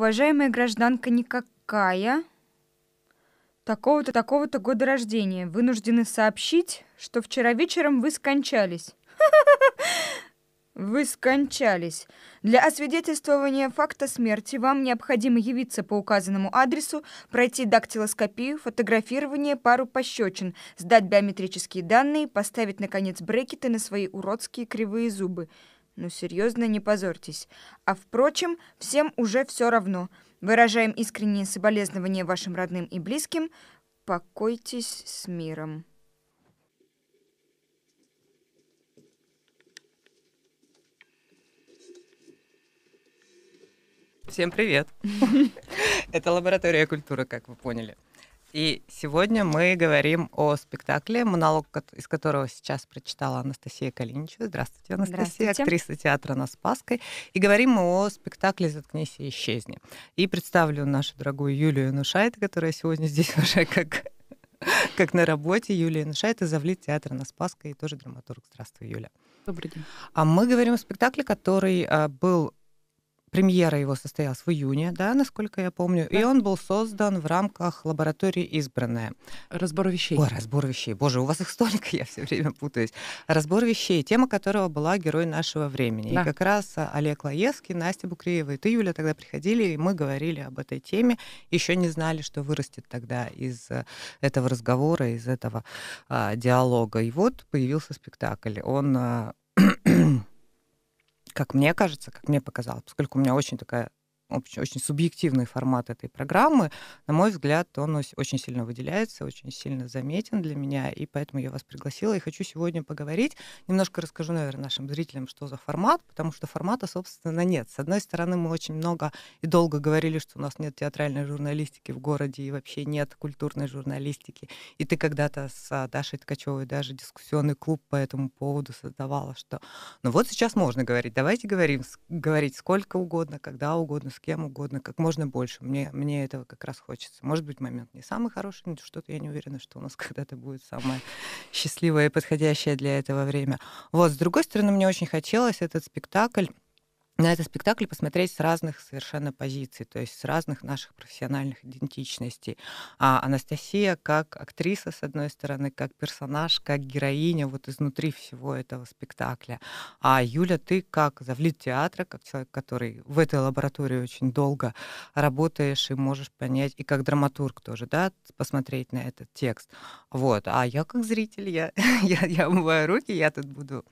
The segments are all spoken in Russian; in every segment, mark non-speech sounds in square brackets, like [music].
Уважаемая гражданка никакая, такого-то, такого-то года рождения, вынуждены сообщить, что вчера вечером вы скончались. Вы скончались. Для освидетельствования факта смерти вам необходимо явиться по указанному адресу, пройти дактилоскопию, фотографирование, пару пощечин, сдать биометрические данные, поставить, наконец, брекеты на свои уродские кривые зубы – ну, серьезно, не позорьтесь. А впрочем, всем уже все равно. Выражаем искренние соболезнования вашим родным и близким. Покойтесь с миром. Всем привет! [laughs] Это лаборатория культуры, как вы поняли. И сегодня мы говорим о спектакле, монолог из которого сейчас прочитала Анастасия Калиничева. Здравствуйте, Анастасия, Здравствуйте. актриса театра на Спасской. И говорим мы о спектакле «Заткнись и исчезни». И представлю нашу дорогую Юлию Нушайт, которая сегодня здесь [laughs] уже как как на работе. Юлия Иншайт из Авлит театра на Спасской и тоже драматург. Здравствуй, Юля. Добрый день. А мы говорим о спектакле, который а, был премьера его состоялась в июне, да, насколько я помню, да. и он был создан в рамках лаборатории «Избранная». Разбор вещей. О, разбор вещей. Боже, у вас их столько, [laughs] я все время путаюсь. Разбор вещей, тема которого была «Герой нашего времени». Да. И как раз а, Олег Лаевский, Настя Букреева и ты, Юля, тогда приходили, и мы говорили об этой теме. Еще не знали, что вырастет тогда из а, этого разговора, из этого а, диалога. И вот появился спектакль. Он а, как мне кажется, как мне показалось, поскольку у меня очень такая очень субъективный формат этой программы, на мой взгляд, он очень сильно выделяется, очень сильно заметен для меня, и поэтому я вас пригласила и хочу сегодня поговорить. Немножко расскажу, наверное, нашим зрителям, что за формат, потому что формата, собственно, нет. С одной стороны, мы очень много и долго говорили, что у нас нет театральной журналистики в городе и вообще нет культурной журналистики. И ты когда-то с а, Дашей Ткачевой даже дискуссионный клуб по этому поводу создавала, что ну вот сейчас можно говорить, давайте говорим, говорить сколько угодно, когда угодно, с кем угодно, как можно больше. Мне, мне этого как раз хочется. Может быть, момент не самый хороший, но что-то я не уверена, что у нас [laughs] когда-то будет самое счастливое и подходящее для этого время. Вот, с другой стороны, мне очень хотелось этот спектакль на этот спектакль посмотреть с разных совершенно позиций, то есть с разных наших профессиональных идентичностей. А Анастасия как актриса, с одной стороны, как персонаж, как героиня вот изнутри всего этого спектакля. А Юля, ты как завлит театра, как человек, который в этой лаборатории очень долго работаешь и можешь понять, и как драматург тоже, да, посмотреть на этот текст. Вот. А я как зритель, я, [laughs] я, я умываю руки, я тут буду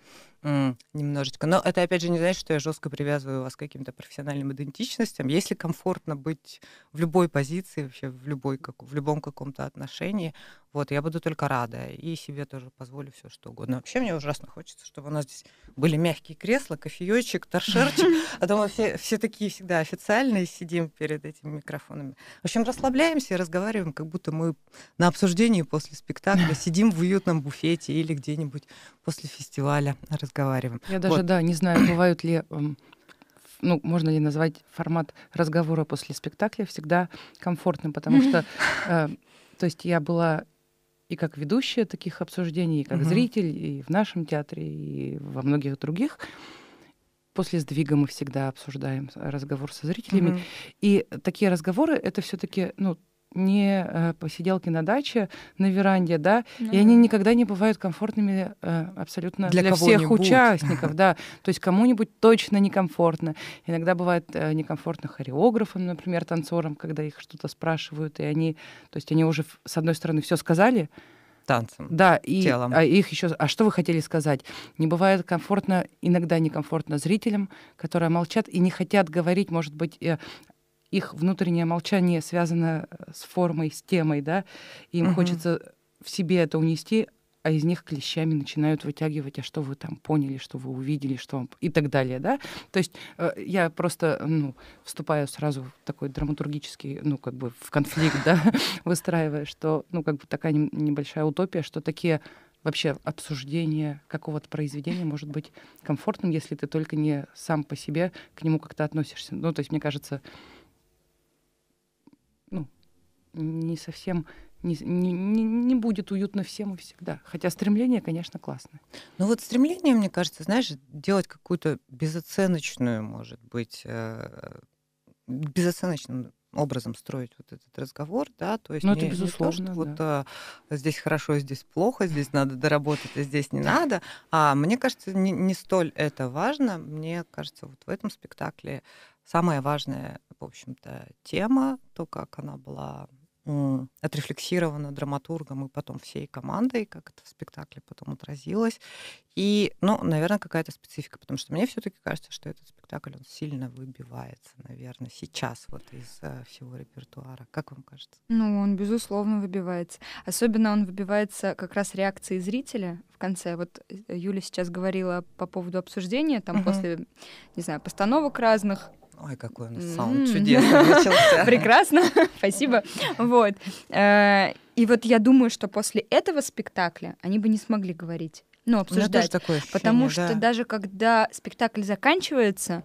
Mm, немножечко. Но это, опять же, не значит, что я жестко привязываю вас к каким-то профессиональным идентичностям. Если комфортно быть в любой позиции, вообще в, любой, как, в любом каком-то отношении, вот, я буду только рада. И себе тоже позволю все что угодно. Вообще мне ужасно хочется, чтобы у нас здесь были мягкие кресла, кофеечек, торшерчик. [laughs] А то мы все, все такие всегда официальные сидим перед этими микрофонами. В общем, расслабляемся и разговариваем, как будто мы на обсуждении после спектакля [laughs] сидим в уютном буфете или где-нибудь после фестиваля разговариваем. Я даже, вот. да, не знаю, бывают ли эм, ну, можно ли назвать формат разговора после спектакля всегда комфортным, потому что, [laughs] э, то есть я была и как ведущая таких обсуждений, и как зритель, и в нашем театре, и во многих других. После сдвига мы всегда обсуждаем разговор со зрителями. И такие разговоры это все-таки, ну, не э, посиделки на даче, на веранде, да, ну, и они никогда не бывают комфортными э, абсолютно для, для всех участников, [laughs] да. То есть кому-нибудь точно некомфортно. Иногда бывает э, некомфортно хореографам, например, танцорам, когда их что-то спрашивают, и они, то есть они уже с одной стороны все сказали, танцем. Да, и телом. А их еще. А что вы хотели сказать? Не бывает комфортно, иногда некомфортно зрителям, которые молчат и не хотят говорить, может быть, э, их внутреннее молчание связано э, с формой, с темой, да, им угу. хочется в себе это унести, а из них клещами начинают вытягивать, а что вы там поняли, что вы увидели, что вам... и так далее, да? То есть э, я просто, ну, вступаю сразу в такой драматургический, ну, как бы в конфликт, [laughs] да, выстраивая, что, ну, как бы такая небольшая утопия, что такие вообще обсуждение какого-то произведения может быть комфортным, если ты только не сам по себе к нему как-то относишься. Ну, то есть, мне кажется, не совсем не, не, не будет уютно всем и всегда. Хотя стремление, конечно, классное. Ну вот стремление, мне кажется, знаешь, делать какую-то безоценочную, может быть, э, безоценочным образом строить вот этот разговор, да, то есть ну, это не, безусловно, не то, что да. вот э, а, здесь хорошо, здесь плохо, здесь надо доработать, а здесь не надо, а мне кажется, не, не столь это важно, мне кажется, вот в этом спектакле самая важная, в общем-то, тема, то, как она была отрефлексировано драматургом и потом всей командой, как это в спектакле потом отразилось. И, ну, наверное, какая-то специфика, потому что мне все-таки кажется, что этот спектакль, он сильно выбивается, наверное, сейчас вот из э, всего репертуара. Как вам кажется? Ну, он, безусловно, выбивается. Особенно он выбивается как раз реакцией зрителя в конце. Вот э, Юля сейчас говорила по поводу обсуждения, там угу. после, не знаю, постановок разных, Ой, какой у нас саунд чудесный получился. [laughs] Прекрасно, [laughs] спасибо. Вот. Э, и вот я думаю, что после этого спектакля они бы не смогли говорить. Ну, обсуждать. такое ощущение, потому что даже когда спектакль заканчивается,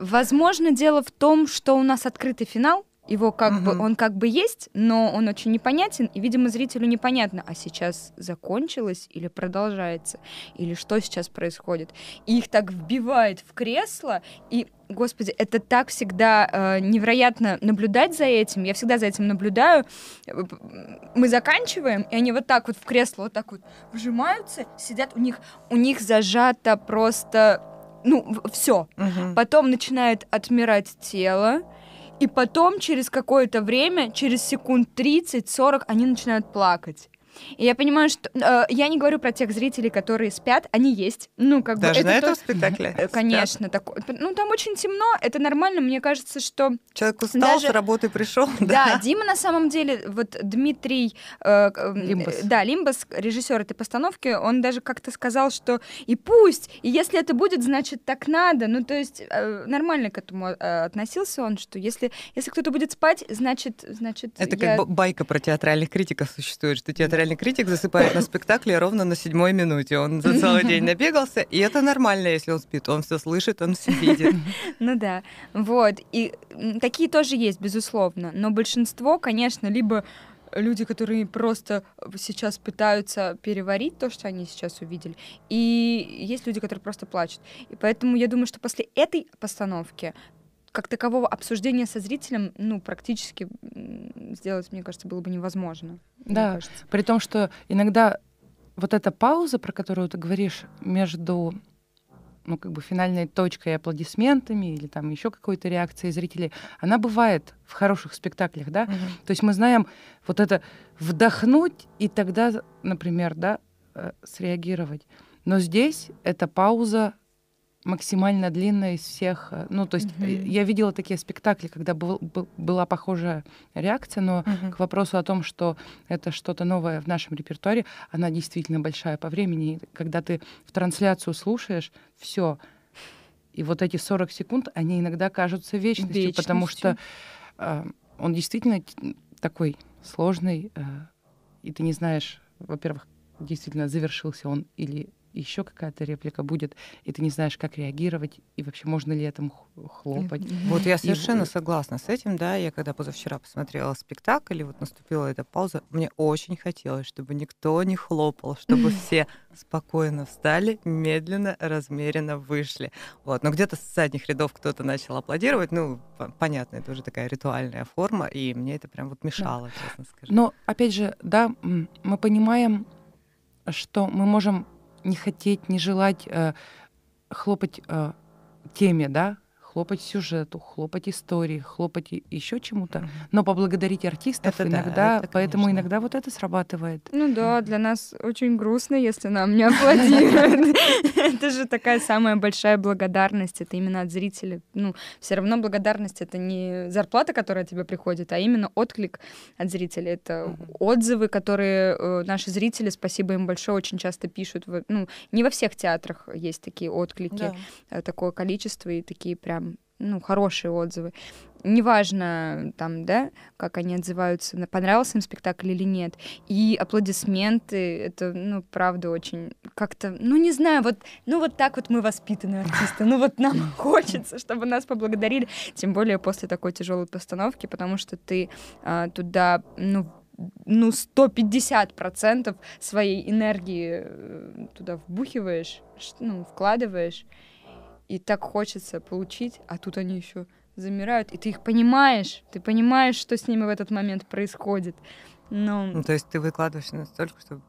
возможно, дело в том, что у нас открытый финал, его как угу. бы он как бы есть, но он очень непонятен, и, видимо, зрителю непонятно, а сейчас закончилось или продолжается, или что сейчас происходит. И их так вбивает в кресло, и Господи, это так всегда э, невероятно наблюдать за этим. Я всегда за этим наблюдаю. Мы заканчиваем, и они вот так вот в кресло вот так вот вжимаются, сидят, у них у них зажато просто ну все. Угу. Потом начинает отмирать тело и потом, через какое-то время, через секунд 30-40, они начинают плакать. И я понимаю, что... Э, я не говорю про тех зрителей, которые спят, они есть. Ну, как Даже бы... Даже на этом тот... спектакле? Э, конечно. Так... Ну, там очень темно, это нормально, мне кажется, что... Человек устал, Даже... с работы пришел. Да, да, Дима на самом деле, вот Дмитрий... Э, э, Лимбас. Да, Лимбас, режиссер этой постановки, он даже как-то сказал, что и пусть, и если это будет, значит, так надо. Ну, то есть э, нормально к этому э, относился он, что если, если кто-то будет спать, значит... значит Это я... как байка про театральных критиков существует, что театральные театральный критик засыпает на спектакле ровно на седьмой минуте. Он за целый день набегался, и это нормально, если он спит. Он все слышит, он все видит. [laughs] Ну да. Вот. И такие тоже есть, безусловно. Но большинство, конечно, либо люди, которые просто сейчас пытаются переварить то, что они сейчас увидели, и есть люди, которые просто плачут. И поэтому я думаю, что после этой постановки как такового обсуждения со зрителем, ну, практически сделать, мне кажется, было бы невозможно. Да, при том, что иногда вот эта пауза, про которую ты говоришь, между ну, как бы финальной точкой аплодисментами или там еще какой-то реакцией зрителей, она бывает в хороших спектаклях, да? Угу. То есть мы знаем вот это вдохнуть и тогда, например, да, э, среагировать. Но здесь эта пауза максимально длинная из всех. Э, ну, то есть mm я видела такие спектакли, когда был, был, была похожая реакция, но mm к вопросу о том, что это что-то новое в нашем репертуаре, она действительно большая по времени. И когда ты в трансляцию слушаешь, все. И вот эти 40 секунд, они иногда кажутся вечностью, вечностью. потому что э, он действительно такой сложный, э, и ты не знаешь, во-первых, действительно завершился он или еще какая-то реплика будет, и ты не знаешь, как реагировать, и вообще можно ли этому хлопать. Вот я совершенно и... Э, согласна с этим, да, я когда позавчера посмотрела спектакль, и вот наступила эта пауза, мне очень хотелось, чтобы никто не хлопал, чтобы [laughs] все спокойно встали, медленно, размеренно вышли. Вот, но где-то с задних рядов кто-то начал аплодировать, ну, понятно, это уже такая ритуальная форма, и мне это прям вот мешало, да. честно скажу. Но, опять же, да, мы понимаем, что мы можем не хотеть, не желать э, хлопать э, теме, да, хлопать сюжету, хлопать истории, хлопать еще чему-то, но поблагодарить артистов это иногда, да, это, поэтому иногда вот это срабатывает. Ну да, для нас очень грустно, если нам не аплодируют. [laughs] Это же такая самая большая благодарность, это именно от зрителей. Ну, все равно благодарность это не зарплата, которая тебе приходит, а именно отклик от зрителей, Это отзывы, которые э, наши зрители, спасибо им большое, очень часто пишут. Ну, не во всех театрах есть такие отклики, э, такое количество и такие прям ну, хорошие отзывы. Неважно, там, да, как они отзываются, понравился им спектакль или нет. И аплодисменты, это, ну, правда, очень как-то, ну, не знаю, вот, ну, вот так вот мы воспитаны артисты, ну, вот нам [laughs] хочется, чтобы нас поблагодарили, тем более после такой тяжелой постановки, потому что ты а, туда, ну, ну, 150% своей энергии э, туда вбухиваешь, ну, вкладываешь, и так хочется получить, а тут они еще замирают, и ты их понимаешь, ты понимаешь, что с ними в этот момент происходит. Но... Ну, ну, то есть ты выкладываешься настолько, что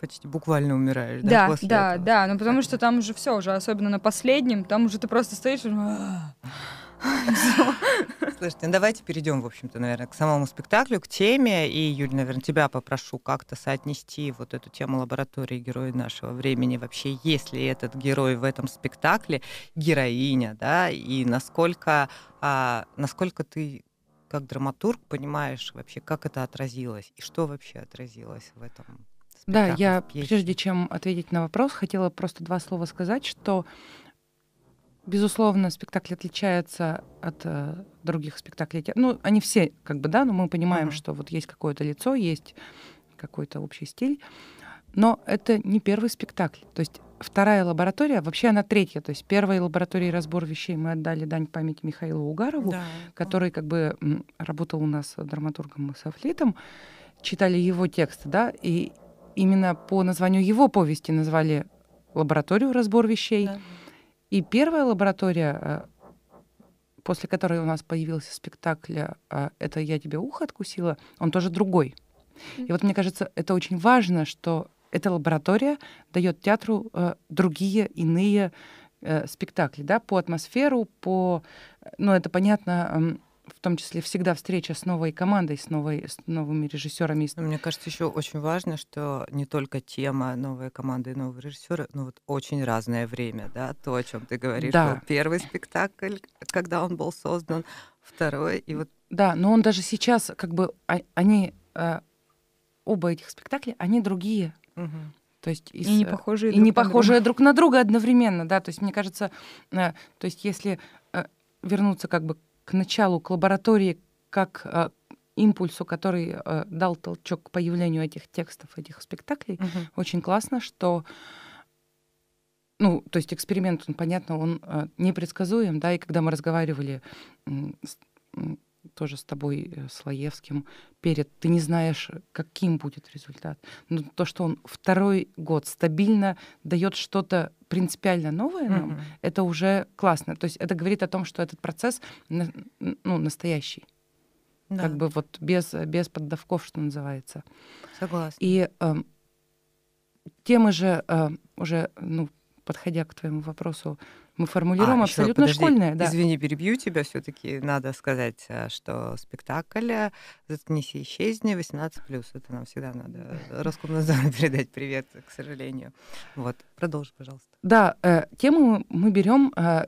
почти буквально умираешь, да? Да, после да, этого. да, ну потому что там уже все, уже особенно на последнем, там уже ты просто стоишь, и... «А, Слушайте, ну давайте перейдем, в общем-то, наверное, к самому спектаклю, к теме. И, Юль, наверное, тебя попрошу как-то соотнести вот эту тему лаборатории героя нашего времени. Вообще, есть ли этот герой в этом спектакле, героиня, да, и насколько, а, насколько ты как драматург понимаешь вообще, как это отразилось, и что вообще отразилось в этом спектакле. да, я, прежде чем ответить на вопрос, хотела просто два слова сказать, что Безусловно, спектакль отличается от э, других спектаклей. Ну, они все, как бы, да, но мы понимаем, uh-huh. что вот есть какое-то лицо, есть какой-то общий стиль. Но это не первый спектакль. То есть вторая лаборатория, вообще она третья. То есть первой лаборатории разбор вещей мы отдали дань памяти Михаилу Угарову, да. который как бы работал у нас драматургом и софлитом. Читали его тексты, да, и именно по названию его повести назвали лабораторию разбор вещей. Да. И первая лаборатория, э, после которой у нас появился спектакль э, «Это я тебе ухо откусила», он тоже другой. И вот мне кажется, это очень важно, что эта лаборатория дает театру э, другие, иные спектакли, да, по атмосферу, по, ну это понятно, в том числе всегда встреча с новой командой, с, новой, с новыми режиссерами. Ну, мне кажется, еще очень важно, что не только тема новой команды и нового режиссера, но вот очень разное время, да, то, о чем ты говоришь. Да. Был первый спектакль, когда он был создан, второй, и вот... Да, но он даже сейчас, как бы, а, они, а, оба этих спектакля, они другие. Угу. То есть из, и не похожие, и друг, не на похожие друг на друга одновременно, да. То есть мне кажется, э, то есть если э, вернуться как бы к началу, к лаборатории, как э, импульсу, который э, дал толчок к появлению этих текстов, этих спектаклей. Угу. Очень классно, что ну, то есть эксперимент, он, понятно, он э, непредсказуем, да, и когда мы разговаривали э, с тоже с тобой, э, Слоевским, перед. Ты не знаешь, каким будет результат. Но ну, то, что он второй год стабильно дает что-то принципиально новое нам, mm-hmm. это уже классно. То есть это говорит о том, что этот процесс ну, настоящий. Да. Как бы вот без, без поддавков, что называется. Согласна. И э, темы же, э, уже ну, подходя к твоему вопросу, мы формулируем а, абсолютно еще, подожди, школьное. Да. Извини, перебью тебя все-таки. Надо сказать, э, что спектакль э, «Заткнись и исчезни» 18+. Это нам всегда надо Роскомнадзору [laughs] передать привет, к сожалению. Вот, продолжи, пожалуйста. Да, э, тему мы берем э,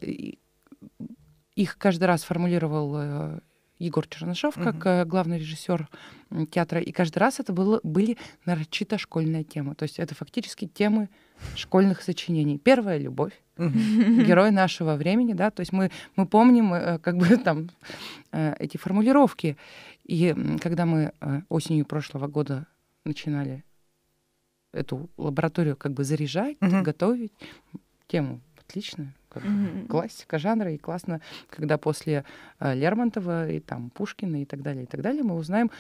их каждый раз формулировал э, Егор Чернышов угу. как э, главный режиссер театра. И каждый раз это было, были нарочито школьные темы, То есть это фактически темы школьных сочинений. Первая любовь, герой нашего времени, да, то есть мы, мы помним э, как бы [laughs] там э, эти формулировки. И когда мы осенью прошлого года начинали эту лабораторию как бы заряжать, готовить, тему отличную как mm-hmm. классика жанра, и классно, когда после э, Лермонтова и там Пушкина и так далее, и так далее, мы узнаем,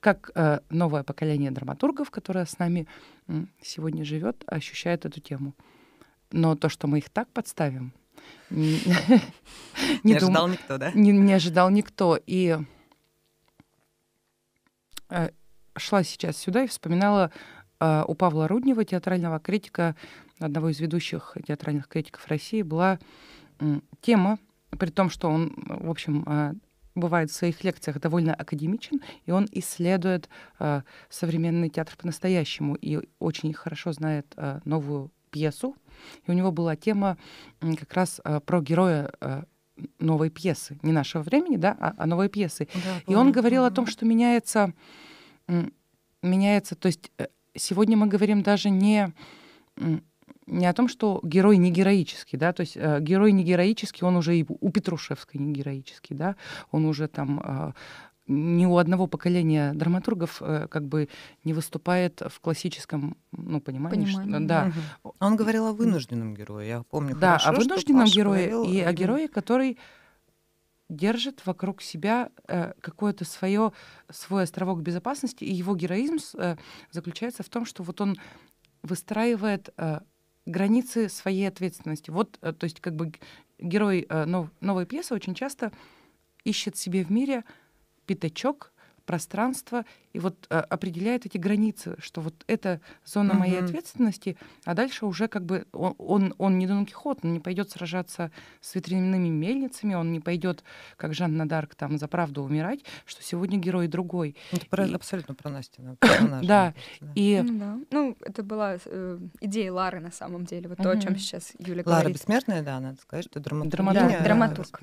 как э, новое поколение драматургов, которое с нами э, сегодня живет, ощущает эту тему. Но то, что мы их так подставим, [laughs] не, ожидал никто, да? Не, ожидал никто. И э, шла сейчас сюда и вспоминала э, у Павла Руднева, театрального критика, одного из ведущих театральных критиков России была тема, при том, что он, в общем, э, бывает в своих лекциях довольно академичен, и он исследует э, современный театр по-настоящему и очень хорошо знает э, новую пьесу. И у него была тема как раз про героя новой пьесы, не нашего времени, да, а, а новой пьесы. Да, и он говорил о том, что меняется, меняется, то есть сегодня мы говорим даже не не о том, что герой не героический, да, то есть э, герой не героический, он уже и у Петрушевской не героический, да, он уже там э, ни у одного поколения драматургов э, как бы не выступает в классическом, ну, понимаешь, Понимание. да. Угу. Он говорил о вынужденном герое, я помню. Да, хорошо, о вынужденном герое и о герое, который держит вокруг себя э, какое-то свое свой островок безопасности, и его героизм э, заключается в том, что вот он выстраивает э, границы своей ответственности. Вот, э, то есть, как бы герой э, новой пьесы очень часто ищет себе в мире пятачок пространство и вот а, определяет эти границы, что вот это зона mm-hmm. моей ответственности, а дальше уже как бы он, он, он не Дон Кихот, он не пойдет сражаться с ветряными мельницами, он не пойдет, как Жанна Дарк, там за правду умирать, что сегодня герой другой. Это про, и... абсолютно про Настю. Да. [coughs] И... Ну, ну, это была э, идея Лары на самом деле, вот то, о чем сейчас Юля говорит. Лара бессмертная, да, надо сказать, что драматург. Драматург.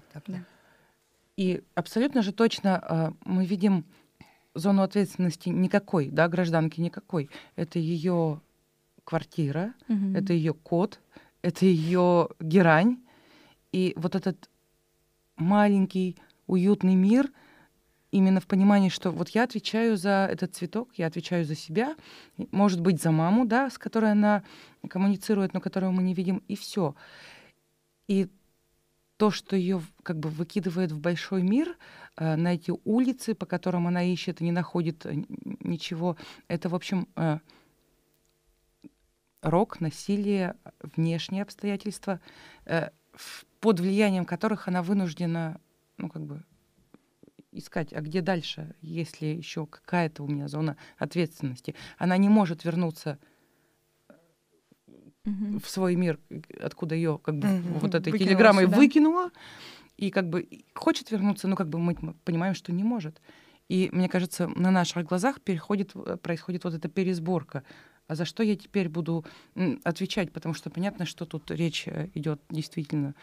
И абсолютно же точно э, мы видим зону ответственности никакой, да, гражданки никакой. Это ее квартира, угу. это ее кот, это ее герань. И вот этот маленький уютный мир именно в понимании, что вот я отвечаю за этот цветок, я отвечаю за себя, может быть, за маму, да, с которой она коммуницирует, но которую мы не видим, и все. И то, что ее как бы выкидывает в большой мир, э, на эти улицы, по которым она ищет и не находит э, ничего, это, в общем, э, рок, насилие, внешние обстоятельства, под влиянием которых она вынуждена, ну, как бы, искать, а где дальше, если еще какая-то у меня зона ответственности. Она не может вернуться в свой мир, э, откуда ее как бы вот этой Выкинула телеграммой сюда. выкинула, и как бы хочет вернуться, но как бы мы понимаем, что не может. И мне кажется, на наших глазах переходит, э, происходит вот эта пересборка. А за что я теперь буду отвечать? Потому что понятно, что тут речь э, идет действительно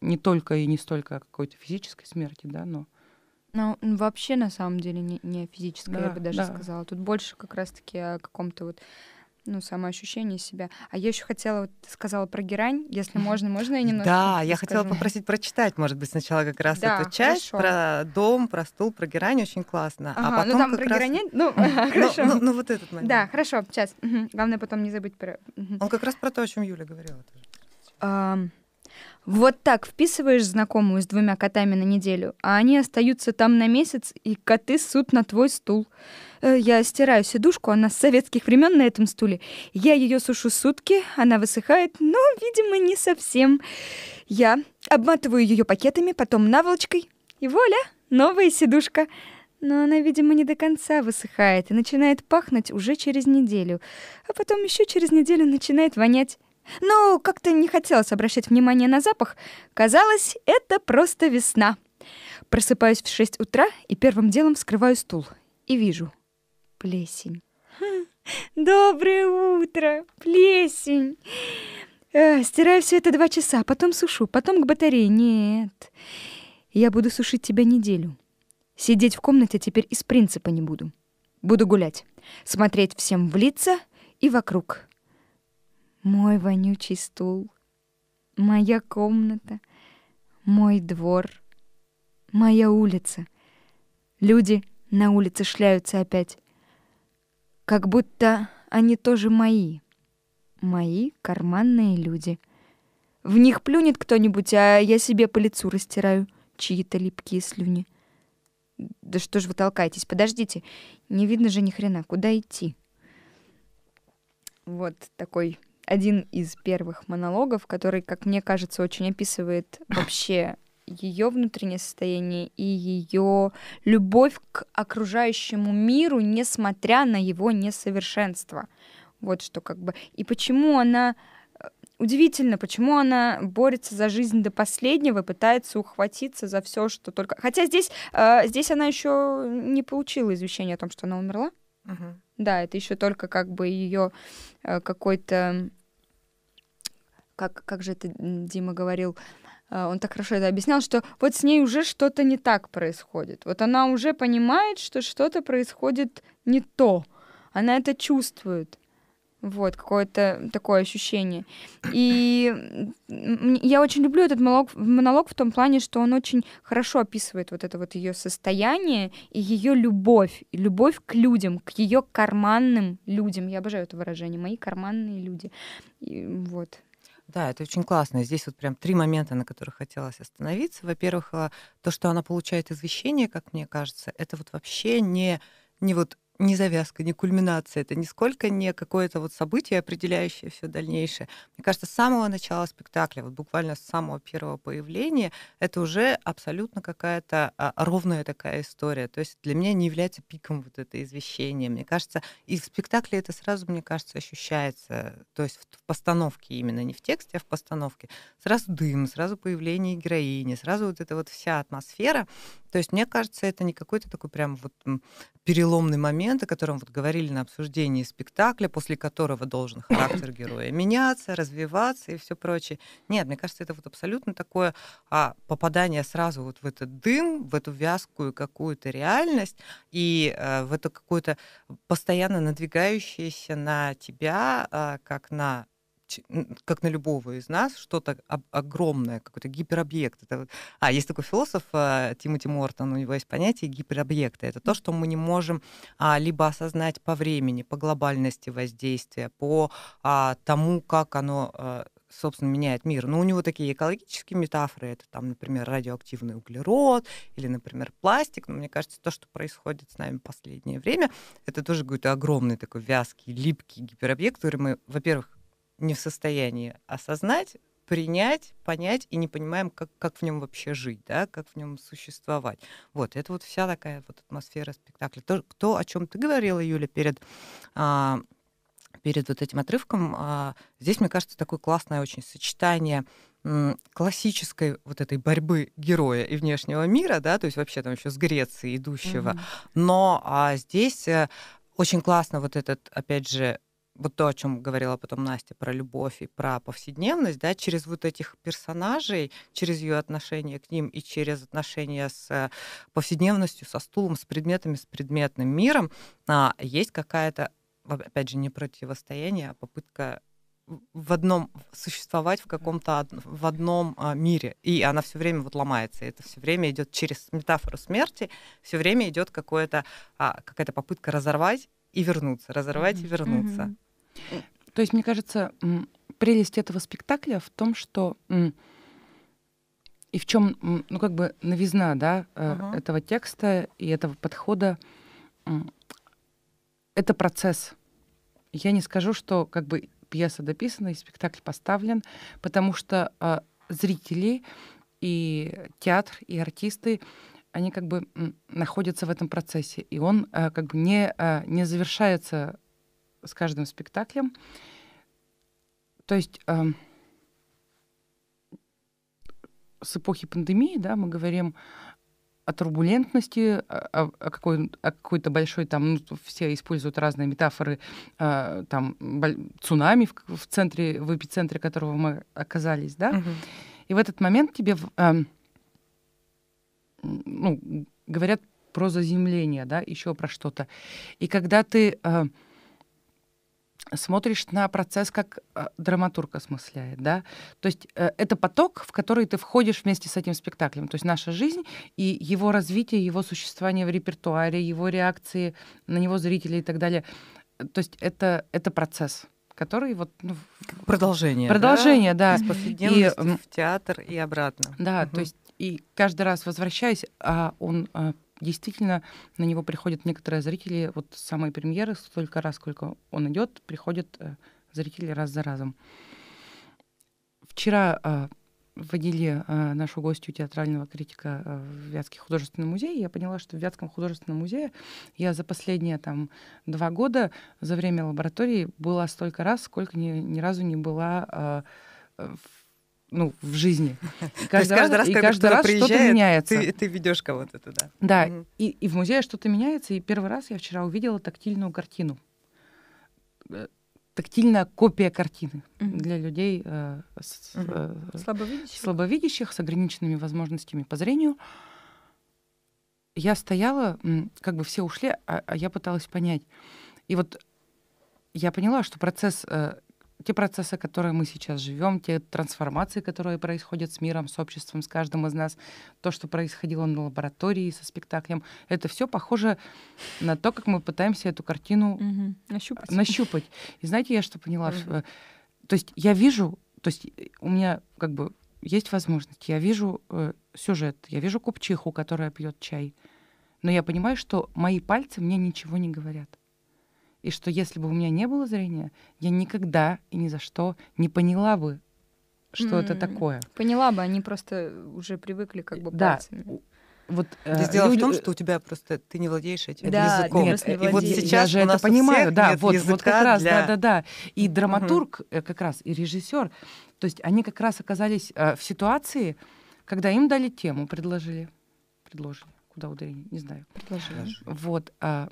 не только и не столько о какой-то физической смерти, да, но... Ну, вообще, на самом деле, не, не о физической, да, я бы даже да. сказала. Тут больше как раз-таки о каком-то вот ну, самоощущение себя. А я еще хотела, вот, ты сказала про герань, если можно, можно я немножко Да, я хотела попросить прочитать, может быть, сначала как раз эту часть про дом, про стул, про герань, очень классно. а ну потом [laughs] ну там про герань, ну, хорошо. Ну, ну, вот этот момент. Да, хорошо, сейчас. Главное потом не забыть про... Он как раз про то, о чем Юля говорила тоже. Вот так вписываешь знакомую с двумя котами на неделю, а они остаются там на месяц, и коты ссут на твой стул. Э, я стираю сидушку, она с советских времен на этом стуле. Я ее сушу сутки, она высыхает, но, видимо, не совсем. Я обматываю ее пакетами, потом наволочкой, и воля, новая сидушка. Но она, видимо, не до конца высыхает и начинает пахнуть уже через неделю, а потом еще через неделю начинает вонять. Но как-то не хотелось обращать внимание на запах. Казалось, это просто весна. Просыпаюсь в 6 утра и первым делом вскрываю стул. И вижу плесень. [laughs] Доброе утро, плесень. Э, стираю все это два часа, потом сушу, потом к батарее. Нет, я буду сушить тебя неделю. Сидеть в комнате теперь из принципа не буду. Буду гулять, смотреть всем в лица и вокруг мой вонючий стул, моя комната, мой двор, моя улица. Люди на улице шляются опять, как будто они тоже мои, мои карманные люди. В них плюнет кто-нибудь, а я себе по лицу растираю чьи-то липкие слюни. Да что ж вы толкаетесь? Подождите, не видно же ни хрена, куда идти? Вот такой один из первых монологов, который, как мне кажется, очень описывает [laughs] вообще ее внутреннее состояние и ее любовь к окружающему миру, несмотря на его несовершенство. Вот что как бы. И почему она э, удивительно, почему она борется за жизнь до последнего и пытается ухватиться за все, что только. Хотя здесь, э, здесь она еще не получила извещения о том, что она умерла. Угу. Да, это еще только как бы ее э, какой-то как, как же это Дима говорил, а, он так хорошо это объяснял, что вот с ней уже что-то не так происходит. Вот она уже понимает, что что-то происходит не то. Она это чувствует. Вот, какое-то такое ощущение. И я очень люблю этот монолог, монолог в том плане, что он очень хорошо описывает вот это вот ее состояние и ее любовь, и любовь к людям, к ее карманным людям. Я обожаю это выражение, мои карманные люди. И вот, да, это очень классно. Здесь вот прям три момента, на которых хотелось остановиться. Во-первых, э, то, что она получает извещение, как мне кажется, это вот вообще не, не вот не завязка, не кульминация, это нисколько не какое-то вот событие, определяющее все дальнейшее. Мне кажется, с самого начала спектакля, вот буквально с самого первого появления, это уже абсолютно какая-то а, ровная такая история. То есть для меня не является пиком вот это извещение. Мне кажется, и в спектакле это сразу, мне кажется, ощущается. То есть в, в постановке именно, не в тексте, а в постановке. Сразу дым, сразу появление героини, сразу вот эта вот вся атмосфера, то есть, мне кажется, это не какой-то такой прям вот переломный момент, о котором вот говорили на обсуждении спектакля, после которого должен характер героя меняться, развиваться и все прочее. Нет, мне кажется, это вот абсолютно такое а, попадание сразу вот в этот дым, в эту вязкую какую-то реальность и а, в это какое-то постоянно надвигающееся на тебя, а, как на как на любого из нас, что-то огромное, какой-то гиперобъект. Это, а, есть такой философ а, Тимоти Мортон, у него есть понятие гиперобъекта. Это то, что мы не можем а, либо осознать по времени, по глобальности воздействия, по а, тому, как оно а, собственно, меняет мир. Но у него такие экологические метафоры, это там, например, радиоактивный углерод или, например, пластик. Но мне кажется, то, что происходит с нами в последнее время, это тоже какой-то огромный такой вязкий, липкий гиперобъект, который мы, во-первых, не в состоянии осознать, принять, понять и не понимаем, как, как в нем вообще жить, да, как в нем существовать. Вот, это вот вся такая вот атмосфера спектакля. То, то о чем ты говорила, Юля, перед, а, перед вот этим отрывком, а, здесь, мне кажется, такое классное очень сочетание классической вот этой борьбы героя и внешнего мира, да, то есть вообще там еще с Греции идущего, mm-hmm. но а здесь э, очень классно вот этот, опять же, вот то, о чем говорила потом Настя про любовь и про повседневность, да, через вот этих персонажей, через ее отношение к ним и через отношения с э, повседневностью, со стулом, с предметами, с предметным миром, а, есть какая-то, опять же, не противостояние, а попытка в одном существовать в каком-то в одном а, мире и она все время вот ломается это все время идет через метафору смерти все время идет какое-то а, какая-то попытка разорвать и вернуться разорвать и вернуться mm-hmm. То есть, мне кажется, прелесть этого спектакля в том, что и в чем, ну, как бы новизна, да, uh-huh. этого текста и этого подхода, это процесс. Я не скажу, что как бы пьеса дописана и спектакль поставлен, потому что э, зрители и театр и артисты они как бы находятся в этом процессе, и он э, как бы не э, не завершается с каждым спектаклем. То есть э, с эпохи пандемии, да, мы говорим о турбулентности, о, о, какой, о какой-то большой там, ну, все используют разные метафоры, э, там цунами в, в центре, в эпицентре которого мы оказались, да. Угу. И в этот момент тебе э, ну, говорят про заземление, да, еще про что-то. И когда ты э, смотришь на процесс, как э, драматург осмысляет, да. То есть э, это поток, в который ты входишь вместе с этим спектаклем. То есть наша жизнь и его развитие, его существование в репертуаре, его реакции на него зрителей и так далее. То есть это, это процесс который вот ну, продолжение продолжение да, да. и в театр и обратно да угу. то есть и каждый раз возвращаясь а он а, действительно на него приходят некоторые зрители, вот самые премьеры, столько раз, сколько он идет, приходят э, зрители раз за разом. Вчера э, водили э, нашу гостью театрального критика э, в Вятский художественный музей, я поняла, что в Вятском художественном музее я за последние там два года за время лаборатории была столько раз, сколько ни, ни разу не была э, в ну, в жизни. И [laughs] каждый раз, каждый раз, и каждый раз что-то меняется. Ты, ты ведешь кого-то туда. Да, угу. и, и в музее что-то меняется. И первый раз я вчера увидела тактильную картину. Э, тактильная копия картины угу. для людей э, с, угу. э, слабовидящих. слабовидящих, с ограниченными возможностями по зрению. Я стояла, как бы все ушли, а, а я пыталась понять. И вот я поняла, что процесс э, те процессы, которые мы сейчас живем, те трансформации, которые происходят с миром, с обществом, с каждым из нас, то, что происходило на лаборатории со спектаклем, это все похоже на то, как мы пытаемся эту картину нащупать. нащупать. И знаете, я что поняла? Э, то есть я вижу, то есть у меня как бы есть возможность. Я вижу э, сюжет, я вижу купчиху, которая пьет чай. Но я понимаю, что мои пальцы мне ничего не говорят и что если бы у меня не было зрения, я никогда и ни за что не поняла бы, что mm-hmm. это такое. Поняла бы, они просто уже привыкли как бы да. пальцами. Вот, э, дело люди... в том, что у тебя просто ты не владеешь этим да, языком. Нет, не и вот сейчас я же это понимаю, да, вот, вот как раз, для... да, да, да. И драматург угу. как раз, и режиссер, то есть они как раз оказались э, в ситуации, когда им дали тему, предложили, предложили, куда ударение, не знаю. Предложили. Вот, э,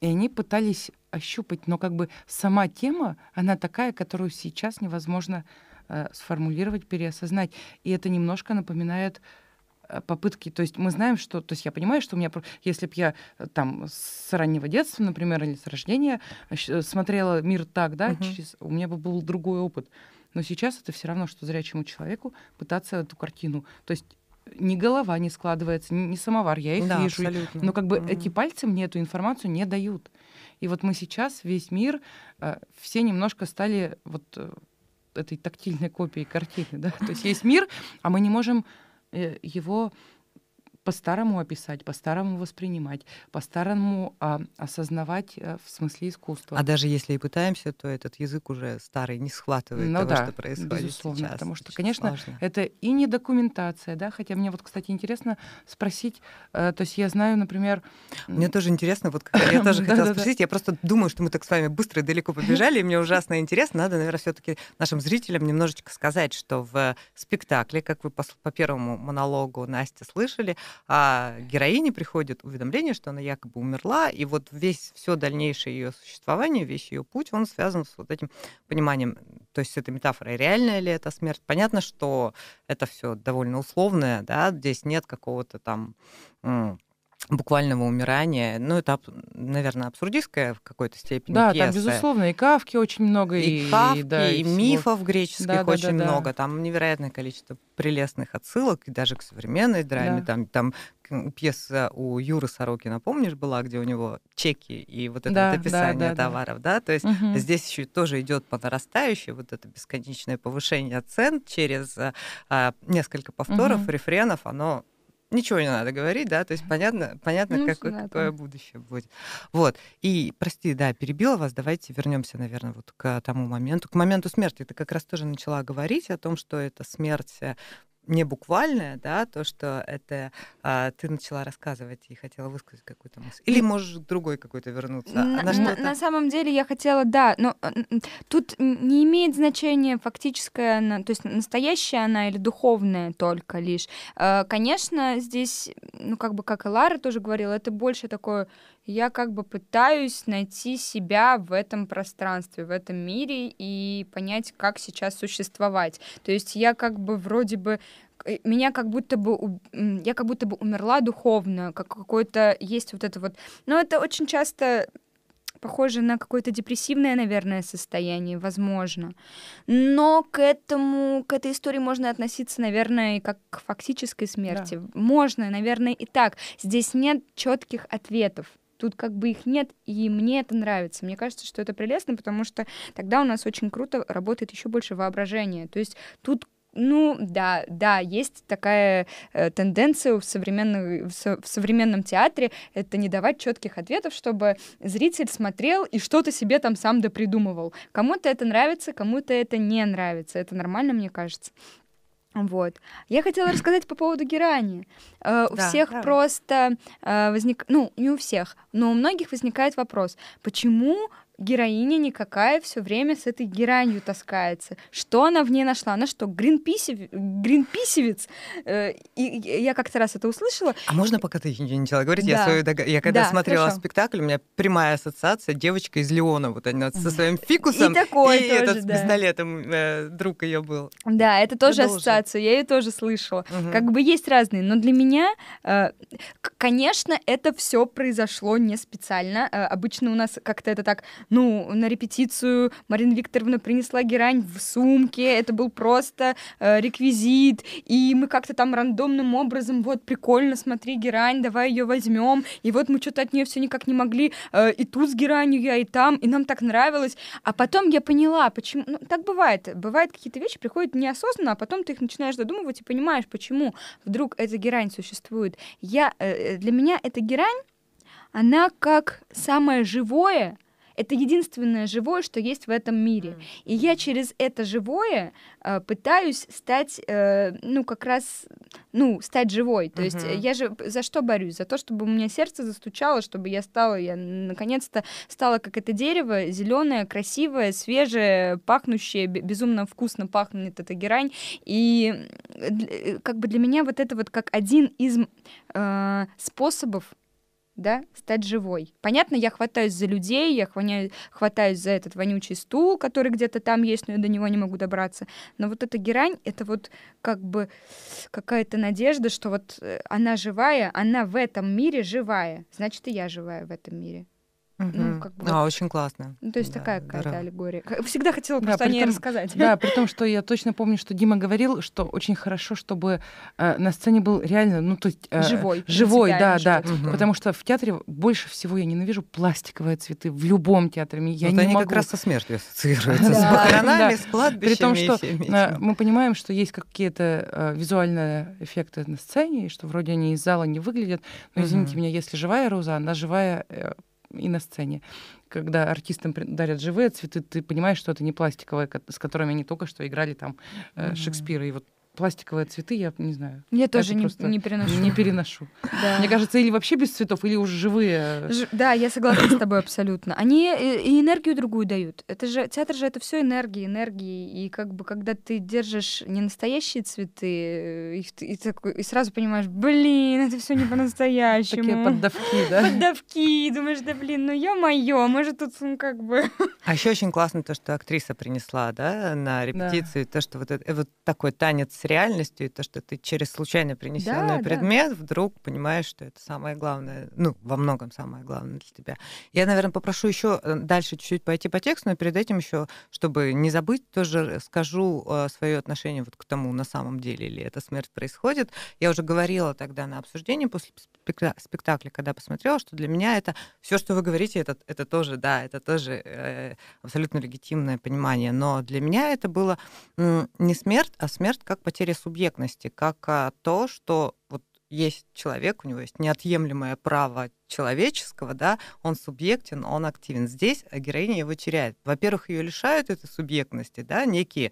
и они пытались ощупать, но как бы сама тема, она такая, которую сейчас невозможно э, сформулировать, переосознать. И это немножко напоминает э, попытки, то есть мы знаем, что, то есть я понимаю, что у меня, если бы я э, там с раннего детства, например, или с рождения э, смотрела мир так, да, угу. через, у меня бы был другой опыт. Но сейчас это все равно, что зрячему человеку пытаться эту картину. То есть ни голова не складывается, ни, ни самовар, я их да, вижу. Абсолютно. Но как бы угу. эти пальцы мне эту информацию не дают. И вот мы сейчас, весь мир, э, все немножко стали вот э, этой тактильной копией картины. Да? То есть есть мир, а мы не можем э, его по-старому описать, по-старому воспринимать, по-старому а, осознавать а, в смысле искусства. А даже если и пытаемся, то этот язык уже старый, не схватывает ну, того, да, что происходит безусловно, сейчас. Потому что, конечно, сложно. это и не документация, да, хотя мне вот, кстати, интересно спросить, э, то есть я знаю, например... Мне тоже интересно, вот [coughs] я тоже хотела спросить, я просто думаю, что мы так с вами быстро и далеко побежали, и мне ужасно интересно, надо, наверное, все таки нашим зрителям немножечко сказать, что в спектакле, как вы по первому монологу Настя слышали, а героине приходит уведомление, что она якобы умерла, и вот весь все дальнейшее ее существование, весь ее путь, он связан с вот этим пониманием, то есть это метафора, реальная ли это смерть. Понятно, что это все довольно условное, да, здесь нет какого-то там буквального умирания. Ну, это, наверное, абсурдистское в какой-то степени Да, пьеса. там, безусловно, и кавки очень много. И, и кавки, и, да, и, и мифов греческих да, очень да, да, много. Там невероятное количество прелестных отсылок, и даже к современной драме. Да. Там, там пьеса у Юры Сорокина, помнишь, была, где у него чеки и вот это да, вот описание да, да, товаров, да? да? То есть угу. здесь еще тоже идет по нарастающей вот это бесконечное повышение цен через а, а несколько повторов, угу. рефренов, оно ничего не надо говорить, да, то есть понятно, понятно, ну, какое да, твое будущее будет. Вот. И, прости, да, перебила вас, давайте вернемся, наверное, вот к тому моменту, к моменту смерти. Ты как раз тоже начала говорить о том, что это смерть э, не буквальное, да, то, что это а, ты начала рассказывать и хотела высказать какую-то мысль. Или можешь другой какой-то вернуться. А на, на, на, на самом деле я хотела, да, но э, тут не имеет значения фактическая то есть настоящая она или духовная только лишь. Э, конечно, здесь, ну как бы как и Лара тоже говорила, это больше такое я как бы пытаюсь найти себя в этом пространстве, в этом мире и понять, как сейчас существовать. То есть я как бы вроде бы э, меня как будто бы я как будто бы умерла духовно, как какое-то есть вот это вот. Но это очень часто похоже на какое-то депрессивное, наверное, состояние, возможно. Но к этому, к этой истории можно относиться, наверное, как к фактической смерти. Да. Можно, наверное, и так. Здесь нет четких ответов. Тут как бы их нет, и мне это нравится. Мне кажется, что это прелестно, потому что тогда у нас очень круто работает еще больше воображение. То есть тут ну да, да, есть такая э, тенденция в, современном в, со, в современном театре это не давать четких ответов, чтобы зритель смотрел и что-то себе там сам допридумывал. Кому-то это нравится, кому-то это не нравится. Это нормально, мне кажется. Вот. Я хотела [clears throat] рассказать по поводу герани. Э, у да, всех да. просто э, возник, ну не у всех, но у многих возникает вопрос, почему героиня никакая все время с этой геранью таскается. Что она в ней нашла? Она что, гринписев... гринписевец? Э, и, и я как-то раз это услышала. А можно, пока ты не начала говорить? Да. Я, свою дог... я когда да, смотрела хорошо. спектакль, у меня прямая ассоциация девочка из Леона, вот она со своим фикусом. И, такой и тоже, этот да. с пистолетом э, друг ее был. Да, это тоже Продолжи. ассоциация, я ее тоже слышала. Угу. Как бы есть разные, но для меня, э, конечно, это все произошло не специально. Э, обычно у нас как-то это так ну, на репетицию Марина Викторовна принесла герань в сумке, это был просто э, реквизит, и мы как-то там рандомным образом, вот, прикольно, смотри, герань, давай ее возьмем, и вот мы что-то от нее все никак не могли, э, и тут с геранью я, и там, и нам так нравилось, а потом я поняла, почему, ну, так бывает, бывают какие-то вещи, приходят неосознанно, а потом ты их начинаешь додумывать и понимаешь, почему вдруг эта герань существует. Я, э, э для меня эта герань, она как самое живое, это единственное живое, что есть в этом мире. Mm. И я через это живое э, пытаюсь стать, э, ну, как раз, ну, стать живой. То mm-hmm. есть э, я же за что борюсь? За то, чтобы у меня сердце застучало, чтобы я стала, я наконец-то стала, как это дерево, зеленое, красивое, свежее, пахнущее, безумно вкусно пахнет эта герань. И э, э, как бы для меня вот это вот как один из э, способов да, стать живой. Понятно, я хватаюсь за людей, я хваня... хватаюсь за этот вонючий стул, который где-то там есть, но я до него не могу добраться. Но вот эта герань, это вот как бы какая-то надежда, что вот э, она живая, она в этом мире живая, значит, и я живая в этом мире. Угу. Ну, как бы, а, очень классно. Ну, то есть да, такая какая-то да. аллегория. Всегда хотела да, просто том, о ней рассказать. Да, [laughs] при том, что я точно помню, что Дима говорил, что очень хорошо, чтобы э, на сцене был реально, ну, то есть... Э, живой. Э, живой, да, да. Угу. Потому что в театре больше всего я ненавижу пластиковые цветы в любом театре. Я вот не они могу. как раз со смертью ассоциируются. [laughs] С похоронами, с кладбищами. При том, что э, мы понимаем, что есть какие-то э, визуальные эффекты на сцене, и что вроде они из зала не выглядят. Но, извините меня, если живая роза, она живая и на сцене. Когда артистам дарят живые цветы, ты понимаешь, что это не пластиковые, с которыми они только что играли там mm-hmm. Шекспира. И вот пластиковые цветы, я не знаю. Я тоже не, не переношу. Не переношу. [laughs] Да. Мне кажется, или вообще без цветов, или уже живые. Ж, да, я согласна с тобой абсолютно. Они э, и энергию другую дают. Это же театр же это все энергии, энергии. И как бы когда ты держишь не настоящие цветы, э, и, и, и сразу понимаешь, блин, это все не по-настоящему. Такие поддавки, да? Поддавки. Думаешь, да блин, ну ё-моё, же тут ну, как бы... А еще очень классно то, что актриса принесла, да, на репетицию, да. то, что вот, это, э, вот такой танец с реальностью, и то, что ты через случайно принесенный да, предмет да. вдруг понимаешь, что это самое главное, ну, во многом самое главное для тебя. Я, наверное, попрошу еще э, дальше чуть-чуть пойти по тексту, но перед этим еще, чтобы не забыть, тоже скажу э, свое отношение вот к тому, на самом деле ли эта смерть происходит. Я уже говорила тогда на обсуждении после спектакля, когда посмотрела, что для меня это все, что вы говорите, это, это тоже, да, это тоже э, абсолютно легитимное понимание. Но для меня это было не смерть, а смерть как потеря субъектности, как а, то, что вот есть человек, у него есть неотъемлемое право человеческого, да, он субъектен, он активен. Здесь э, героиня его теряет. Во-первых, ее лишают этой субъектности, да, некие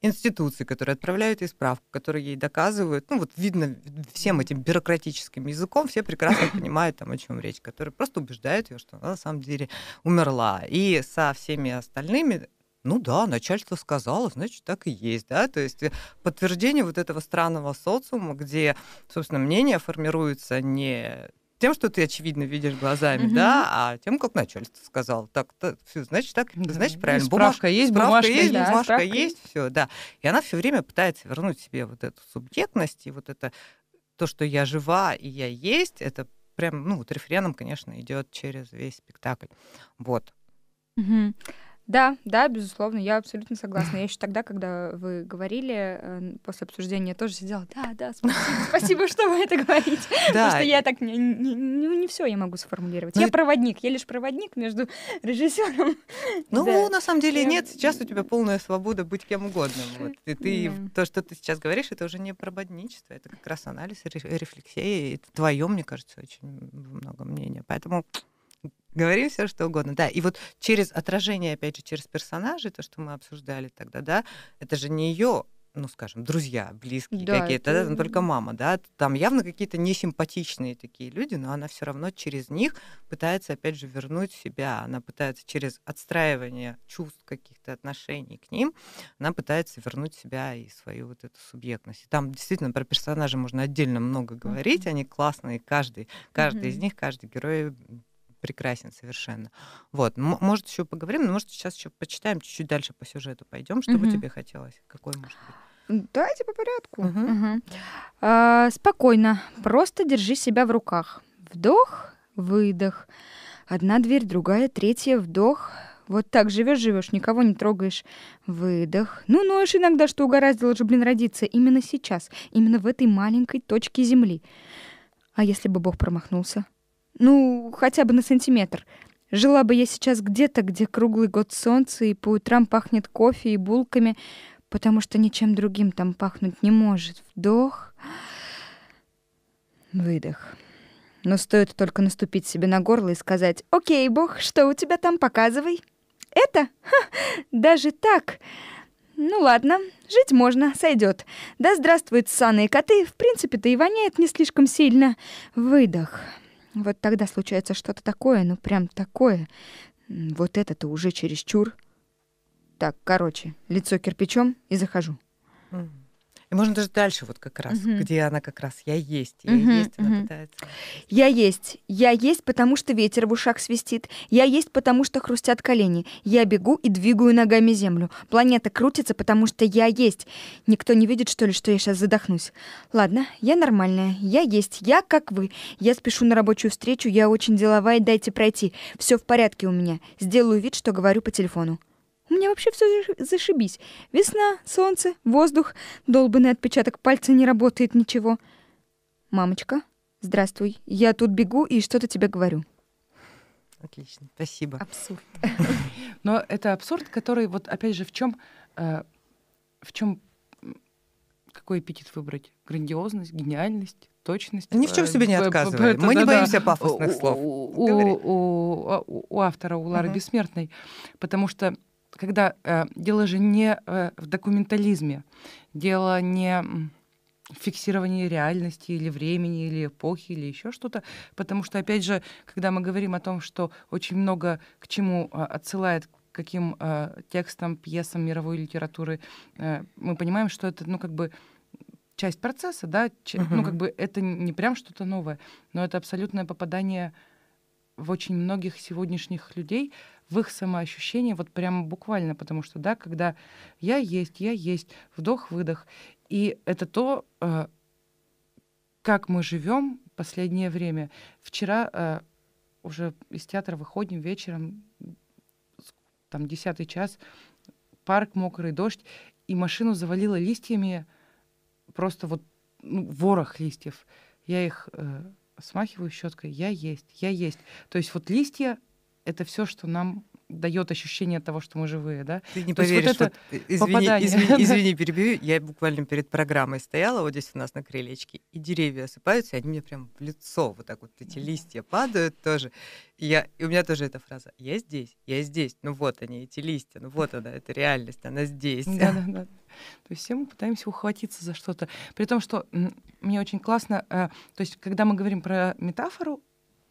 институции, которые отправляют ей справку, которые ей доказывают, ну вот видно всем этим бюрократическим языком, все прекрасно [coughs] понимают там, о чем речь, которые просто убеждают ее, что она на самом деле умерла. И со всеми остальными ну да, начальство сказало, значит, так и есть, да, то есть э, подтверждение вот этого странного социума, где, собственно, мнение формируется не тем, что ты очевидно видишь глазами, угу. да, а тем, как начальство сказал, так, так все, значит, так, да. значит, ну, правильно. И справка Бумаж... есть, справка бумажка есть, да, бумажка справка есть, все, да. И она все время пытается вернуть себе вот эту субъектность и вот это то, что я жива и я есть, это прям, ну, вот рефреном, конечно, идет через весь спектакль. Вот. Угу. Да, да, безусловно, я абсолютно согласна. Я еще тогда, когда вы говорили, э, после обсуждения тоже сидела, да, да, [laughs] спасибо, что вы это говорите. Потому что я так не, не, ну, не все я могу сформулировать. Ну я проводник, я лишь проводник между режиссером. Ну, на самом деле нет, сейчас у тебя полная свобода быть кем угодно. И ты, то, что ты сейчас говоришь, это уже не проводничество, это как раз анализ, рефлексия. Это твое, мне кажется, очень много мнения. Поэтому говорим все, что угодно. Да, и вот через отражение, опять же, через персонажей, то, что мы обсуждали тогда, да, это же не ее ну, скажем, друзья, близкие да, какие-то, это... да, только мама, да, там явно какие-то несимпатичные такие люди, но она все равно через них пытается, опять же, вернуть себя, она пытается через отстраивание чувств каких-то отношений к ним, она пытается вернуть себя и свою вот эту субъектность. И там действительно про персонажей можно отдельно много говорить, mm-hmm. они классные, каждый, каждый mm-hmm. из них, каждый герой прекрасен совершенно. Вот, М- может, еще поговорим, но, может, сейчас еще почитаем, чуть-чуть дальше по сюжету пойдем. Что угу. бы тебе хотелось? Какой, может быть? Давайте по порядку. Угу. Угу. А, спокойно, просто держи себя в руках. Вдох, выдох. Одна дверь, другая, третья, вдох. Вот так живешь, живешь, никого не трогаешь. Выдох. Ну, ноешь иногда, что угораздило же, блин, родиться именно сейчас, именно в этой маленькой точке земли. А если бы Бог промахнулся? Ну, хотя бы на сантиметр. Жила бы я сейчас где-то, где круглый год солнца, и по утрам пахнет кофе и булками, потому что ничем другим там пахнуть не может. Вдох, выдох. Но стоит только наступить себе на горло и сказать «Окей, бог, что у тебя там, показывай». Это? Ха, даже так? Ну ладно, жить можно, сойдет. Да здравствуют и коты, в принципе-то и воняет не слишком сильно. Выдох. Вот тогда случается что-то такое, ну прям такое. Вот это-то уже чересчур. Так, короче, лицо кирпичом и захожу. Mm. И можно даже дальше вот как раз, угу. где она как раз «я есть», «я угу, есть», она пытается. «Я есть», «я есть», потому что ветер в ушах свистит, «я есть», потому что хрустят колени, «я бегу и двигаю ногами землю, планета крутится, потому что «я есть». Никто не видит, что ли, что я сейчас задохнусь? Ладно, я нормальная, я есть, я как вы, я спешу на рабочую встречу, я очень деловая, дайте пройти, все в порядке у меня, сделаю вид, что говорю по телефону. У меня вообще все зашибись. Весна, солнце, воздух, долбанный отпечаток пальца, не работает ничего. Мамочка, здравствуй. Я тут бегу и что-то тебе говорю. Отлично, спасибо. Абсурд. [laughs] Но это абсурд, который вот опять же в чем э, в чем какой аппетит выбрать? Грандиозность, гениальность, точность. Ни в чем э, себе не отказывай. Мы не боимся пафосных слов. А, у автора, у Лары Бессмертной. Потому что когда э, дело же не э, в документализме, дело не в фиксировании реальности или времени, или эпохи, или еще что-то. Потому что, опять же, когда мы говорим о том, что очень много к чему э, отсылает каким э, текстам, пьесам мировой литературы, э, мы понимаем, что это, ну, как бы часть процесса, да, ч- uh-huh. ну, как бы это не прям что-то новое, но это абсолютное попадание в очень многих сегодняшних людей, в их самоощущение, вот прямо буквально, потому что, да, когда я есть, я есть, вдох-выдох, и это то, э, как мы живем последнее время. Вчера э, уже из театра выходим вечером, там, десятый час, парк, мокрый дождь, и машину завалило листьями, просто вот ну, ворох листьев. Я их э, смахиваю щеткой, я есть, я есть. То есть вот листья это все, что нам дает ощущение того, что мы живые, да? Ты не То поверишь, вот это вот, э, извини, извини, [laughs] извини, перебью, я буквально перед программой стояла вот здесь у нас на крылечке, и деревья осыпаются, и они мне прям в лицо, вот так вот эти листья падают тоже. И, я, и у меня тоже эта фраза, я здесь, я здесь, ну вот они, эти листья, ну вот она, эта реальность, она здесь. Да-да-да. [laughs] То есть все мы пытаемся ухватиться за что-то. При том, что мне очень классно, э, то есть когда мы говорим про метафору,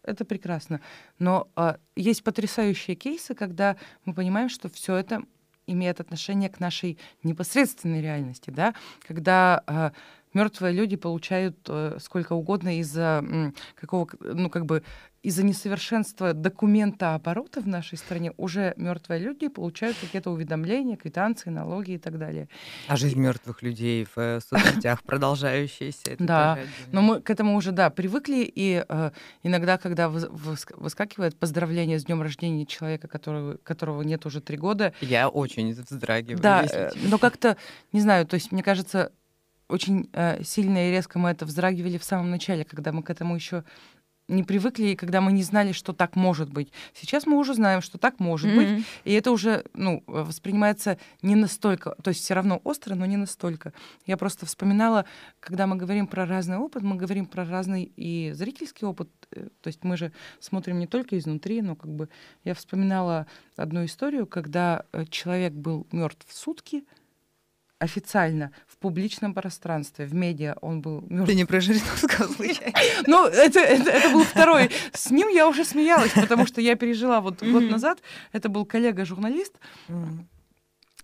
это прекрасно. Но э, есть потрясающие кейсы, когда мы понимаем, что все это имеет отношение к нашей непосредственной реальности, да, когда э, а, мертвые люди получают э, сколько угодно из-за э, какого, ну как бы из-за несовершенства документа оборота в нашей стране уже мертвые люди получают какие-то уведомления, квитанции, налоги и так далее. А жизнь мертвых людей в э, [laughs] соцсетях продолжающаяся. Да, но мы к этому уже, да, привыкли, и э, иногда, когда выскакивает поздравление с днем рождения человека, которого, нет уже три года. Я очень вздрагиваю. Да, э, но как-то, не знаю, то есть мне кажется, очень э, сильно и резко мы это вздрагивали в самом начале, когда мы к этому еще не привыкли, и когда мы не знали, что так может быть. Сейчас мы уже знаем, что так может mm-hmm. быть, и это уже ну, э, воспринимается не настолько, то есть все равно остро, но не настолько. Я просто вспоминала, когда мы говорим про разный опыт, мы говорим про разный и зрительский опыт, э, то есть мы же смотрим не только изнутри, но как бы я вспоминала одну историю, когда э, человек был мертв в сутки, официально в публичном пространстве, в медиа он был мертв. Ты не про Жириновского случайно? Ну, это, это, это был второй. С ним я уже смеялась, потому что я пережила вот год назад. Это был коллега-журналист.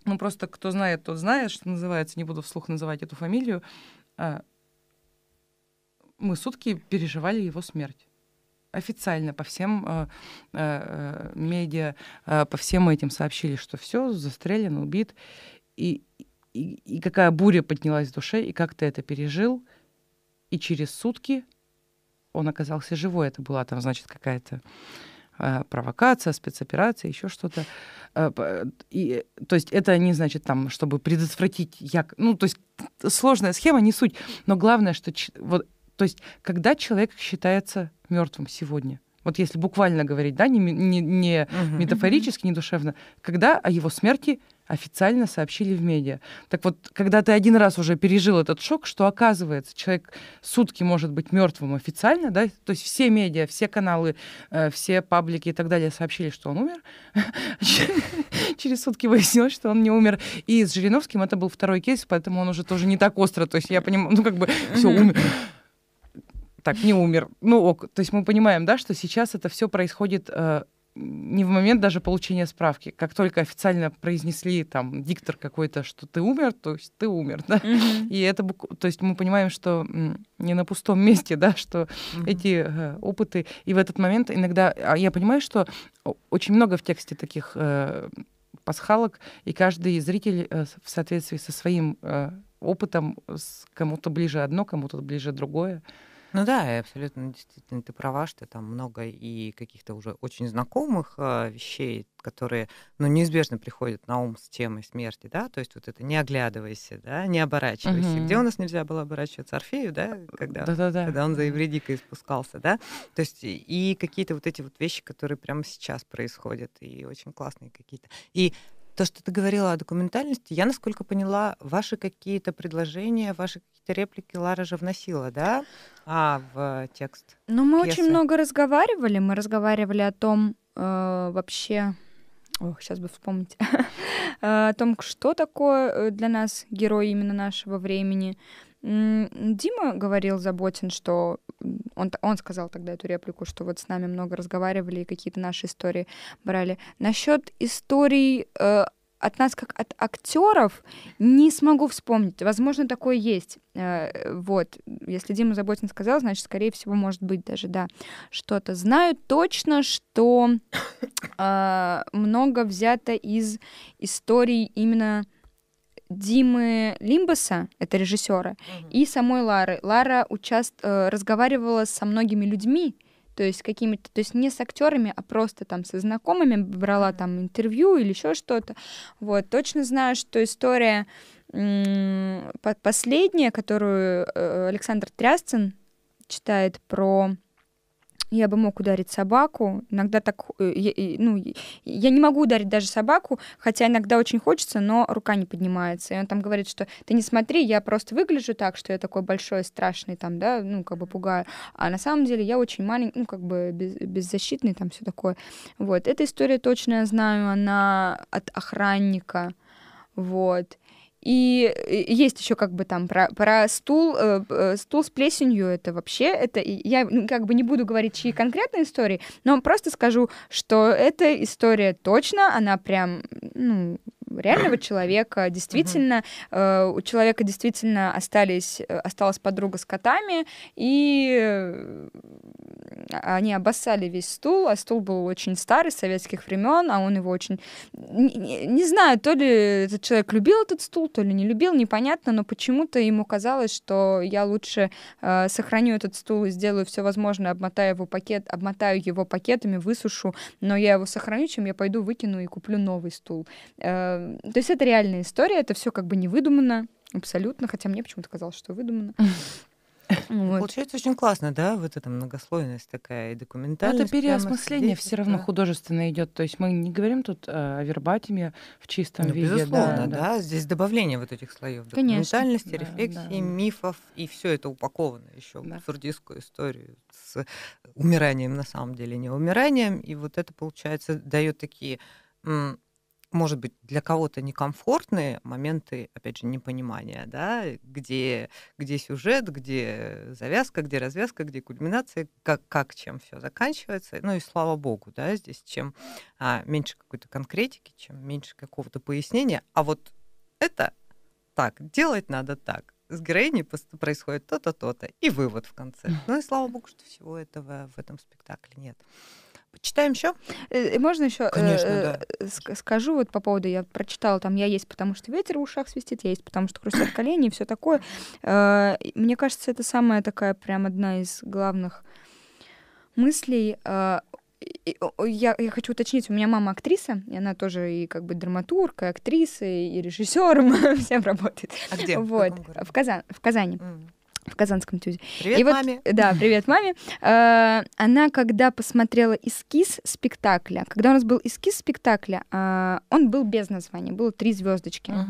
Ну, просто кто знает, тот знает, что называется. Не буду вслух называть эту фамилию. А, мы сутки переживали его смерть официально по всем э, э, медиа, э, по всем этим сообщили, что все, застрелен, убит. И, и, и какая буря поднялась в душе, и как ты это пережил. И через сутки он оказался живой. Это была там, значит, какая-то э, провокация, спецоперация, еще что-то. Э, и, то есть это не значит там, чтобы предотвратить як... Ну, то есть сложная схема, не суть. Но главное, что... Вот, то есть когда человек считается мертвым сегодня, вот если буквально говорить, да, не, не, не угу. метафорически, не душевно, когда о его смерти официально сообщили в медиа. Так вот, когда ты один раз уже пережил этот шок, что оказывается, человек сутки может быть мертвым официально, да, то есть все медиа, все каналы, э, все паблики и так далее сообщили, что он умер. [laughs] Через сутки выяснилось, что он не умер. И с Жириновским это был второй кейс, поэтому он уже тоже не так остро. То есть я понимаю, ну как бы все умер так не умер. Ну ок, то есть мы понимаем, да, что сейчас это все происходит э, не в момент даже получения справки. Как только официально произнесли там диктор какой-то, что ты умер, то есть ты умер, да. Mm-hmm. И это, то есть мы понимаем, что не на пустом месте, да, что mm-hmm. эти э, опыты. И в этот момент иногда а, я понимаю, что очень много в тексте таких э, пасхалок, и каждый зритель э, в соответствии со своим э, опытом кому-то ближе одно, кому-то ближе другое. Ну да, абсолютно действительно ты права, что там много и каких-то уже очень знакомых э, вещей, которые, ну, неизбежно приходят на ум с темой смерти, да, то есть вот это не оглядывайся, да, не оборачивайся. Угу. Где у нас нельзя было оборачиваться? Орфею, да, когда, когда он за Евредикой спускался, да, то есть и какие-то вот эти вот вещи, которые прямо сейчас происходят, и очень классные какие-то. И то, что ты говорила о документальности, я, насколько поняла, ваши какие-то предложения, ваши какие-то реплики Лара же вносила, да, а, в текст? Ну, мы пьесы. очень много разговаривали. Мы разговаривали о том э, вообще... Ох, сейчас бы вспомнить. [laughs] Э, о том, что такое э, для нас герой именно нашего времени. Дима говорил Заботин, что он, он сказал тогда эту реплику, что вот с нами много разговаривали и какие-то наши истории брали. Насчет историй э, от нас, как от актеров, не смогу вспомнить. Возможно, такое есть. Э, вот, если Дима Заботин сказал, значит, скорее всего, может быть даже, да, что-то. Знаю точно, что э, много взято из историй именно Димы Лимбаса, это режиссера, угу. и самой Лары. Лара участ... Э, разговаривала со многими людьми, то есть какими-то, то есть не с актерами, а просто там со знакомыми брала там интервью или еще что-то. Вот точно знаю, что история последняя, которую э, Александр Трясцин читает про я бы мог ударить собаку. Иногда так, э, ну, я не могу ударить даже собаку, хотя иногда очень хочется, но рука не поднимается. И он там говорит, что ты не смотри, я просто выгляжу так, что я такой большой, страшный там, да, ну, как бы пугаю. А на самом деле я очень маленький, ну, как бы без, беззащитный там все такое. Вот, эта история точно я знаю, она от охранника. Вот. И э, есть еще как бы там про, про стул, э, э стул с плесенью, это вообще, это я ну, как бы не буду говорить, чьи конкретные истории, но просто скажу, что эта история точно, она прям, ну, реального [clears throat] человека. Действительно, э, у человека действительно остались, осталась подруга с котами, и э, они обоссали весь стул, а стул был очень старый, советских времен, а он его очень... Не, не знаю, то ли этот человек любил этот стул, то ли не любил, непонятно, но почему-то ему казалось, что я лучше э, сохраню этот стул и сделаю все возможное, обмотаю его, пакет, обмотаю его пакетами, высушу, но я его сохраню, чем я пойду выкину и куплю новый стул. Э, то есть это реальная история, это все как бы не выдумано абсолютно, хотя мне почему-то казалось, что выдумано. [laughs] Вот. Получается очень классно, да, вот эта многослойность такая и документация. Это переосмысление все равно да. художественное идет. То есть мы не говорим тут э, о вербатиме в чистом ну, виде. Безусловно, да, да. да. Здесь добавление вот этих слоев документальности, Конечно. рефлексии, да, да. мифов, и все это упаковано еще да. в абсурдистскую историю с умиранием, на самом деле, не умиранием. И вот это, получается, дает такие может быть, для кого-то некомфортные моменты, опять же, непонимания, да, где, где сюжет, где завязка, где развязка, где кульминация, как, как чем все заканчивается. Ну и слава богу, да, здесь чем а, меньше какой-то конкретики, чем меньше какого-то пояснения, а вот это так, делать надо так. С героиней происходит то-то, то-то, и вывод в конце. Ну и слава богу, что всего этого в этом спектакле нет. Читаем еще? Э, э, можно еще э, Конечно, э, э, да. скажу вот по поводу, я прочитала, там я есть, потому что ветер в ушах свистит, я есть, потому что хрустят колени и все такое. Э, мне кажется, это самая такая прям одна из главных мыслей. Э, я, я хочу уточнить, у меня мама актриса, и она тоже и как бы драматург, и актриса, и режиссером [laughs] всем работает. А где? Вот, в, в, Казан, в Казани. Mm в казанском тюзе. Привет и вот, маме. [laughs] Да, привет маме. Э, она, когда посмотрела эскиз спектакля, когда у нас был эскиз спектакля, э, он был без названия, было три звездочки. Угу.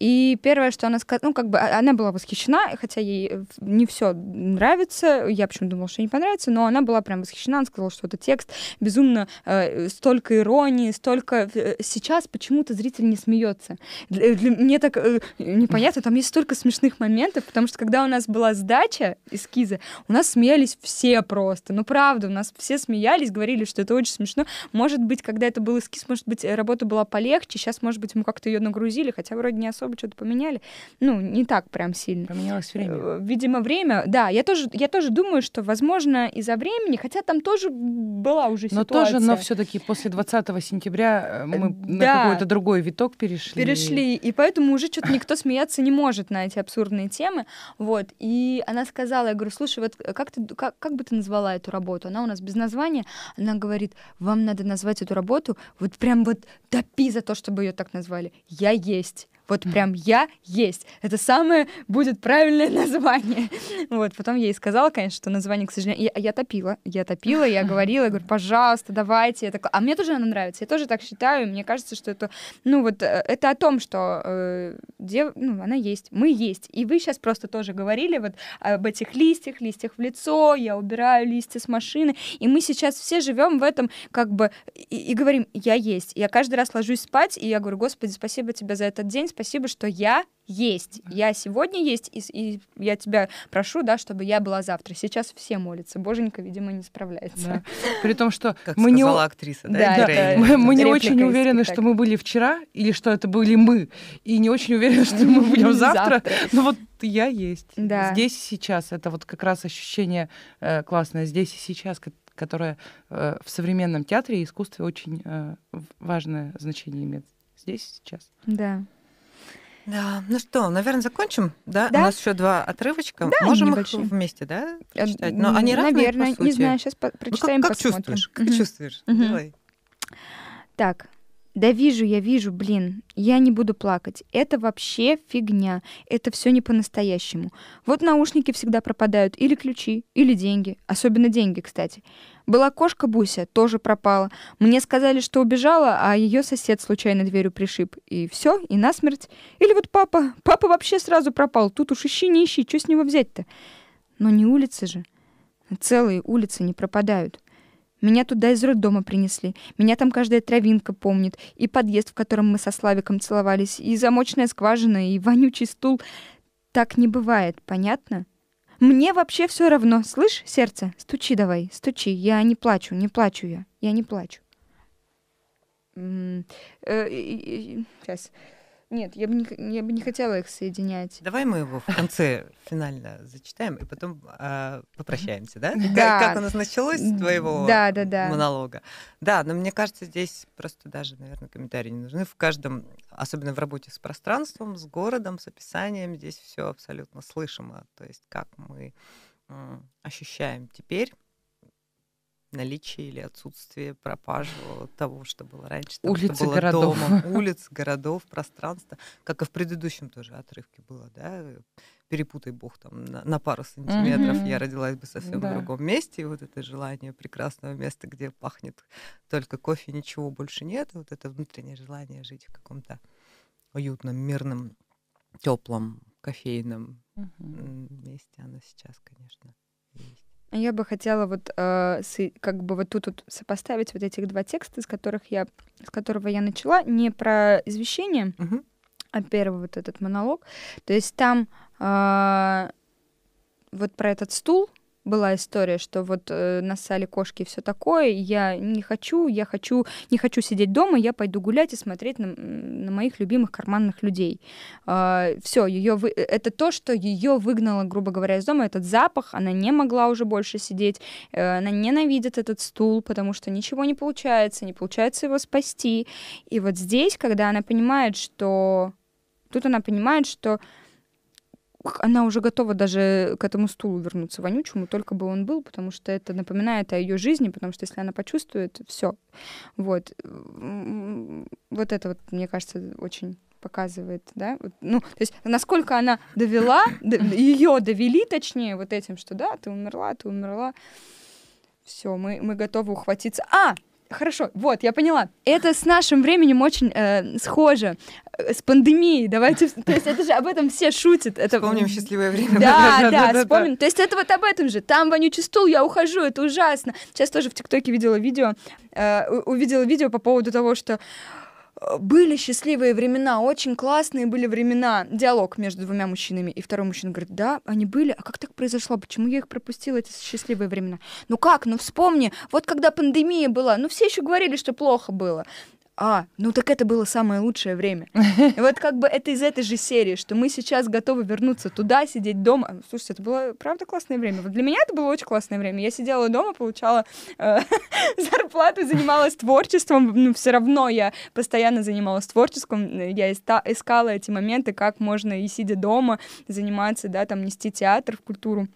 И первое, что она сказала, ну, как бы а, она была восхищена, хотя ей э, не все нравится, я почему думала, что ей не понравится, но она была прям восхищена, она сказала, что это текст безумно, э, столько иронии, столько... Э, сейчас почему-то зритель не смеется. мне так э, непонятно, там есть столько смешных моментов, потому что когда у нас была была сдача эскиза, у нас смеялись все просто. Ну, правда, у нас все смеялись, говорили, что это очень смешно. Может быть, когда это был эскиз, может быть, работа была полегче. Сейчас, может быть, мы как-то ее нагрузили, хотя вроде не особо что-то поменяли. Ну, не так прям сильно. Поменялось время. Э, видимо, время. Да, я тоже, я тоже думаю, что, возможно, из-за времени, хотя там тоже была уже но ситуация. Но тоже, но все-таки после 20 сентября э, мы э, да. на какой-то другой виток перешли. Перешли, и поэтому уже что-то никто смеяться не может на эти абсурдные темы. Вот, и и она сказала, я говорю, слушай, вот э, как, ты, как, как бы ты назвала эту работу? Она у нас без названия. Она говорит, вам надо назвать эту работу вот прям вот допи за то, чтобы ее так назвали. Я есть. Вот прям я есть. Это самое будет правильное [laughs] название. Вот, потом я ей сказала, конечно, что название, к сожалению, я, я топила, я топила, я говорила, я говорю, пожалуйста, давайте. Я так... А мне тоже она нравится, я тоже так считаю, мне кажется, что это, ну вот, э, это о том, что э, дев... ну, она есть, мы есть. И вы сейчас просто тоже говорили вот об этих листьях, листьях в лицо, я убираю листья с машины, и мы сейчас все живем в этом как бы и, и говорим, я есть. Я каждый раз ложусь спать, и я говорю, господи, спасибо тебе за этот день, спасибо, что я есть. Я сегодня есть, и, и я тебя прошу, да, чтобы я была завтра. Сейчас все молятся. Боженька, видимо, не справляется. Да. При том, что [laughs] как мы сказала не... актриса, да, да, да мы, мы не очень уверены, что мы были вчера или что это были мы, и не очень уверены, [laughs] что мы будем завтра. Но вот я есть. Да. Здесь и сейчас. Это вот как раз ощущение э, классное. Здесь и сейчас, которое э, в современном театре и искусстве очень э, важное значение имеет. Здесь и сейчас. Да. Да, ну что, наверное, закончим, да? да? У нас еще два отрывочка. Да, Можем небольшие. их вместе, да, э, прочитать? Но они разные, Наверное, по сути. не знаю, сейчас по- прочитаем, ну, как, как посмотрим. чувствуешь, как чувствуешь, угу. давай. Так, да вижу, я вижу, блин, я не буду плакать. Это вообще фигня. Это все не по-настоящему. Вот наушники всегда пропадают. Или ключи, или деньги. Особенно деньги, кстати. Была кошка Буся, тоже пропала. Мне сказали, что убежала, а ее сосед случайно дверью пришиб. И все, и насмерть. Или вот папа. Папа вообще сразу пропал. Тут уж ищи, не ищи, что с него взять-то? Но не улицы же. Целые улицы не пропадают. Меня туда из роддома принесли. Меня там каждая травинка помнит. И подъезд, в котором мы со Славиком целовались. И замочная скважина, и вонючий стул. Так не бывает, понятно? Мне вообще все равно. Слышь, сердце, стучи давай, стучи. Я не плачу, не плачу я. Я не плачу. Э, сейчас. Нет, я бы, не, я бы не хотела их соединять. Давай мы его в конце финально зачитаем и потом э, попрощаемся, да? да. Как, у нас началось с твоего да, да, да. монолога. Да, но мне кажется, здесь просто даже, наверное, комментарии не нужны. В каждом, особенно в работе с пространством, с городом, с описанием, здесь все абсолютно слышимо. То есть как мы ощущаем теперь наличие или отсутствие пропажи того, что было раньше, того, улицы что было городов. дома, улиц, городов, пространства, как и в предыдущем тоже отрывке было, да, перепутай бог там на, на пару сантиметров, mm-hmm. я родилась бы совсем да. в другом месте, и вот это желание прекрасного места, где пахнет только кофе, ничего больше нет, вот это внутреннее желание жить в каком-то уютном, мирном, теплом, кофейном mm-hmm. месте, оно сейчас, конечно, а я бы хотела вот э, как бы вот тут вот сопоставить вот этих два текста, из которых я, с которого я начала, не про извещение, угу. а первый вот этот монолог. То есть там э, вот про этот стул, была история, что вот э, нассали кошки и все такое, я не хочу, я хочу, не хочу сидеть дома, я пойду гулять и смотреть на, на моих любимых карманных людей. А, э, все, ее вы... это то, что ее выгнало, грубо говоря, из дома, этот запах, она не могла уже больше сидеть, э, она ненавидит этот стул, потому что ничего не получается, не получается его спасти. И вот здесь, когда она понимает, что... Тут она понимает, что она уже готова даже к этому стулу вернуться вонючему, только бы он был, потому что это напоминает о ее жизни, потому что если она почувствует, все. Вот. Вот это вот, мне кажется, очень показывает, да, вот, ну, то есть насколько она довела, ее довели, точнее, вот этим, что да, ты умерла, ты умерла, все, мы, мы готовы ухватиться. А, Хорошо, вот, я поняла. Это с нашим временем очень э, схоже. Э, с пандемией, давайте... То есть это же об этом все шутят. Это... Вспомним счастливое время. Да, [laughs] да, да, вспомним. То есть это вот об этом же. Там вонючий стул, я ухожу, это ужасно. Сейчас тоже в ТикТоке видела видео, э, увидела видео по поводу того, что были счастливые времена, очень классные были времена. Диалог между двумя мужчинами. И второй мужчина говорит, да, они были, а как так произошло? Почему я их пропустила, эти счастливые времена? Ну как? Ну вспомни, вот когда пандемия была, ну все еще говорили, что плохо было а, ну так это было самое лучшее время. И [laughs] вот как бы это из этой же серии, что мы сейчас готовы вернуться туда, сидеть дома. Слушайте, это было правда классное время. Вот для меня это было очень классное время. Я сидела дома, получала э, [laughs] зарплату, занималась творчеством. Ну, все равно я постоянно занималась творчеством. Я искала эти моменты, как можно и сидя дома заниматься, да, там нести театр в культуру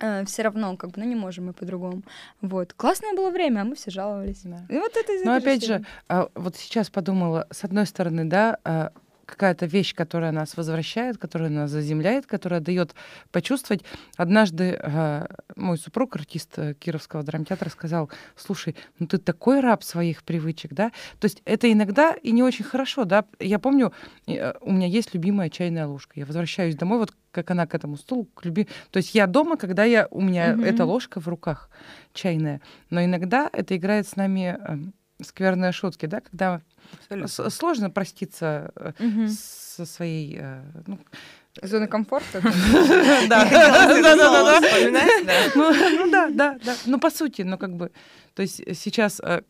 э, все равно, как бы, ну не можем мы по-другому. Вот. Классное было время, а мы все жаловались. Да. И вот это Но опять же, э, вот сейчас подумала, с одной стороны, да, э, какая-то вещь, которая нас возвращает, которая нас заземляет, которая дает почувствовать. Однажды э, мой супруг, артист э, Кировского драмтеатра, сказал, слушай, ну ты такой раб своих привычек, да? То есть это иногда и не очень хорошо, да? Я помню, э, у меня есть любимая чайная ложка. Я возвращаюсь домой, вот как она к этому стулу, к люби... То есть я дома, когда я, у меня mm-hmm. эта ложка в руках чайная. Но иногда это играет с нами эм, скверные шутки, да, когда Абсолютно. сложно проститься угу. со своей... Э, ну, Зоны комфорта? [laughs] Да, да, да, да. Ну, ну да, да, да. Ну по сути, ну как бы, то есть сейчас э,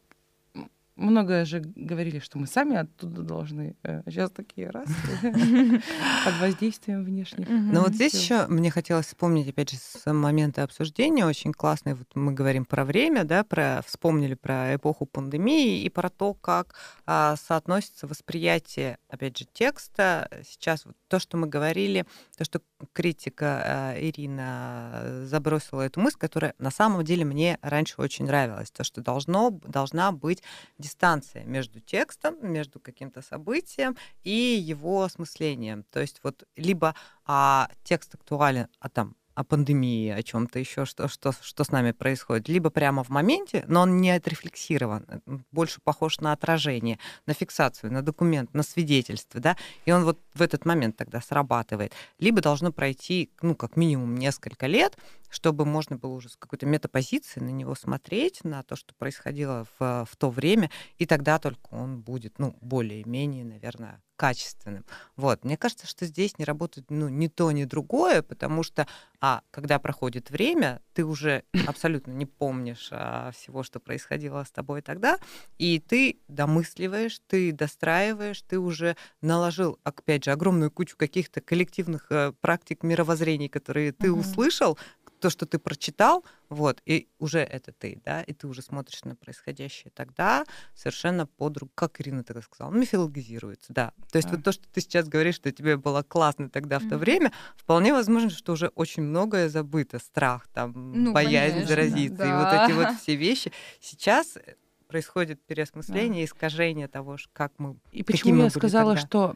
многое же говорили, что мы сами оттуда должны. Сейчас э, а такие раз [laughs] под воздействием внешних. Но вот здесь еще мне хотелось вспомнить, опять же, с момента обсуждения очень классный. Вот мы говорим про время, да, про вспомнили про эпоху пандемии и про то, как а, соотносится восприятие, опять же, текста. Сейчас вот то, что мы говорили, то, что критика э, Ирина э, забросила эту мысль, которая на самом деле мне раньше очень нравилась, то, что должно, должна быть дистанция между текстом, между каким-то событием и его осмыслением. То есть вот либо а, текст актуален, а там о пандемии, о чем-то еще, что, что, что с нами происходит. Либо прямо в моменте, но он не отрефлексирован, э, больше похож на отражение, на фиксацию, на документ, на свидетельство, да, и он вот в этот момент тогда срабатывает. Либо должно пройти, ну, как минимум несколько лет, чтобы можно было уже с какой-то метапозиции на него смотреть, на то, что происходило в, в то время, и тогда только он будет, ну, более-менее, наверное, качественным. Вот. Мне кажется, что здесь не работает ну, ни то, ни другое, потому что, а, когда проходит время, ты уже абсолютно не помнишь а, всего, что происходило с тобой тогда, и ты домысливаешь, ты достраиваешь, ты уже наложил, опять же, огромную кучу каких-то коллективных э, практик мировоззрений, которые ты угу. услышал, то, что ты прочитал, вот, и уже это ты, да, и ты уже смотришь на происходящее тогда совершенно по-другому, как Ирина тогда сказала, мифологизируется, да. То есть а. вот то, что ты сейчас говоришь, что тебе было классно тогда в mm-hmm. то время, вполне возможно, что уже очень многое забыто, страх, там, ну, боязнь конечно, заразиться, да. и вот эти вот все вещи. Сейчас э, происходит переосмысление, да. искажение того, как мы. И почему я сказала, тогда. что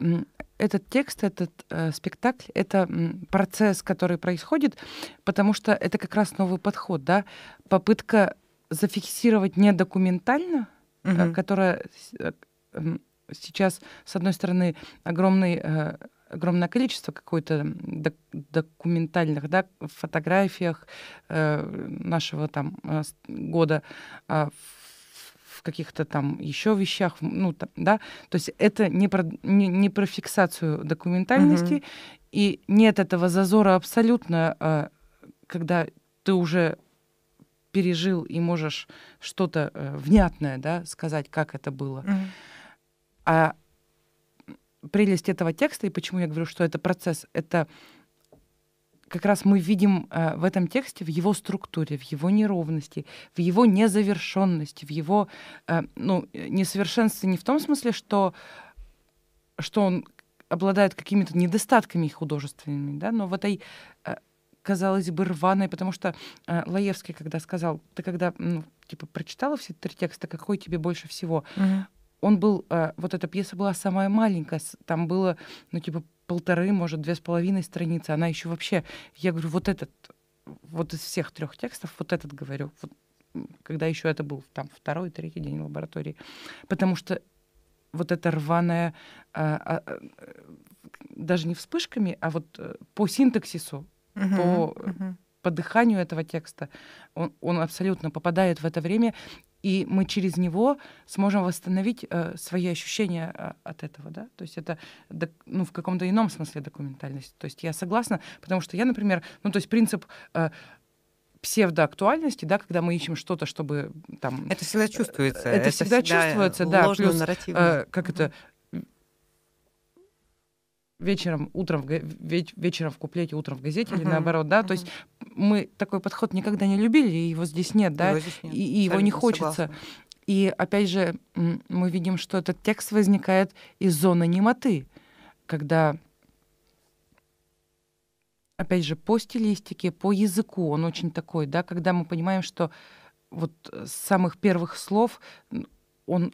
этот текст, этот э, спектакль, это процесс, который происходит, потому что это как раз новый подход, да, попытка зафиксировать не документально, угу. э, которая э, э, сейчас, с одной стороны, огромный э, огромное количество какой-то док документальных да, фотографиях э, нашего там э, года, э, каких-то там еще вещах, ну, там, да, то есть это не про, не, не про фиксацию документальности, угу. и нет этого зазора абсолютно, а, когда ты уже пережил и можешь что-то э, внятное, да, сказать, как это было. Угу. А прелесть этого текста, и почему я говорю, что это процесс, это как раз мы видим э, в этом тексте, в его структуре, в его неровности, в его незавершенности, в его э, ну, несовершенстве не в том смысле, что, что он обладает какими-то недостатками художественными, да, но в этой э, казалось бы, рваной, потому что э, Лаевский, когда сказал, ты когда, ну, типа, прочитала все три текста, какой тебе больше всего, угу. он был, э, вот эта пьеса была самая маленькая, там было, ну, типа, полторы, может, две с половиной страницы. Она еще вообще... Я говорю, вот этот, вот из всех трех текстов, вот этот говорю. Вот, когда еще это был там второй, третий день лаборатории. Потому что вот это рваное, а, а, а, даже не вспышками, а вот э, по синтаксису, uh-huh, по, uh-huh. по дыханию этого текста, он, он абсолютно попадает в это время и мы через него сможем восстановить э, свои ощущения э, от этого, да, то есть это док, ну, в каком-то ином смысле документальность, то есть я согласна, потому что я, например, ну, то есть принцип э, псевдоактуальности, да, когда мы ищем что-то, чтобы там... Это всегда чувствуется. Э, это, это всегда, всегда чувствуется, да. Плюс, нарративно. э, как угу. это, вечером, утром в, веч, вечером в куплете, утром в газете uh-huh. или наоборот, да, uh-huh. то есть мы такой подход никогда не любили, и его здесь нет, да, его здесь нет. и, и его не хочется. Согласна. И опять же, мы видим, что этот текст возникает из зоны немоты, когда, опять же, по стилистике, по языку, он очень такой, да, когда мы понимаем, что вот э, с самых первых слов он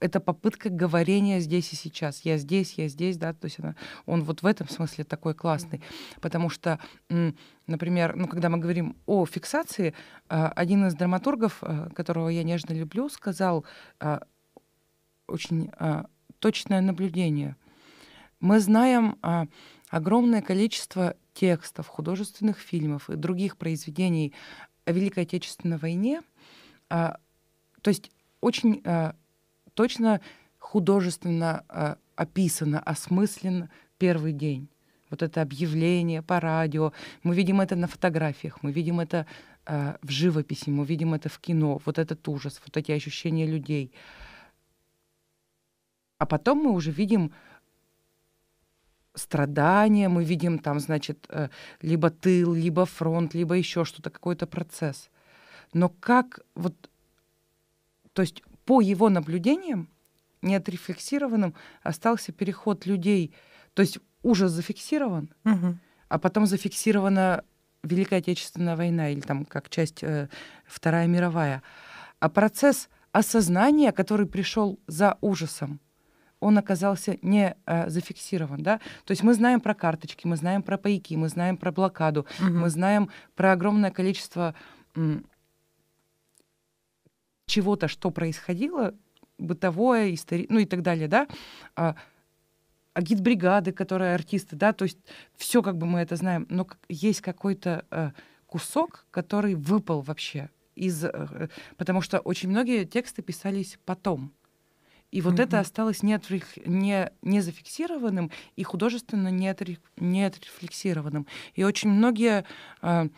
это попытка говорения здесь и сейчас. Я здесь, я здесь, да, то есть она, он вот в этом смысле такой классный, потому что, например, ну, когда мы говорим о фиксации, э, один из драматургов, э, которого я нежно люблю, сказал э, очень точное наблюдение. Мы знаем огромное количество текстов, художественных фильмов и других произведений о Великой Отечественной войне, то есть очень точно художественно э, описано, осмыслен первый день. Вот это объявление по радио. Мы видим это на фотографиях, мы видим это э, в живописи, мы видим это в кино. Вот этот ужас, вот эти ощущения людей. А потом мы уже видим страдания, мы видим там, значит, э, либо тыл, либо фронт, либо еще что-то, какой-то процесс. Но как вот, то есть по его наблюдениям, неотрефлексированным, остался переход людей. То есть ужас зафиксирован, угу. а потом зафиксирована Великая Отечественная война или там как часть э, Вторая мировая. А процесс осознания, который пришел за ужасом, он оказался не э, зафиксирован, да. То есть мы знаем про карточки, мы знаем про паяки, мы знаем про блокаду, угу. мы знаем про огромное количество м, чего-то, что происходило, бытовое, истори... ну и так далее, да, а, а гид-бригады, которые артисты, да, то есть все как бы мы это знаем, но есть какой-то э, кусок, который выпал вообще из, э, потому что очень многие тексты писались потом. И вот mm-hmm. это осталось не, отреф... не, не зафиксированным и художественно не, отреф... не отрефлексированным. И очень многие, э,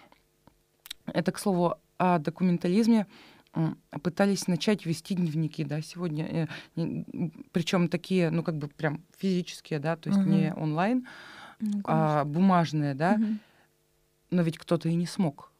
это к слову о документализме, э, пытались начать вести дневники, да, сегодня, э, причем такие, ну, как бы прям физические, да, то есть угу. не онлайн, ну, а бумажные, да, угу. но ведь кто-то и не смог.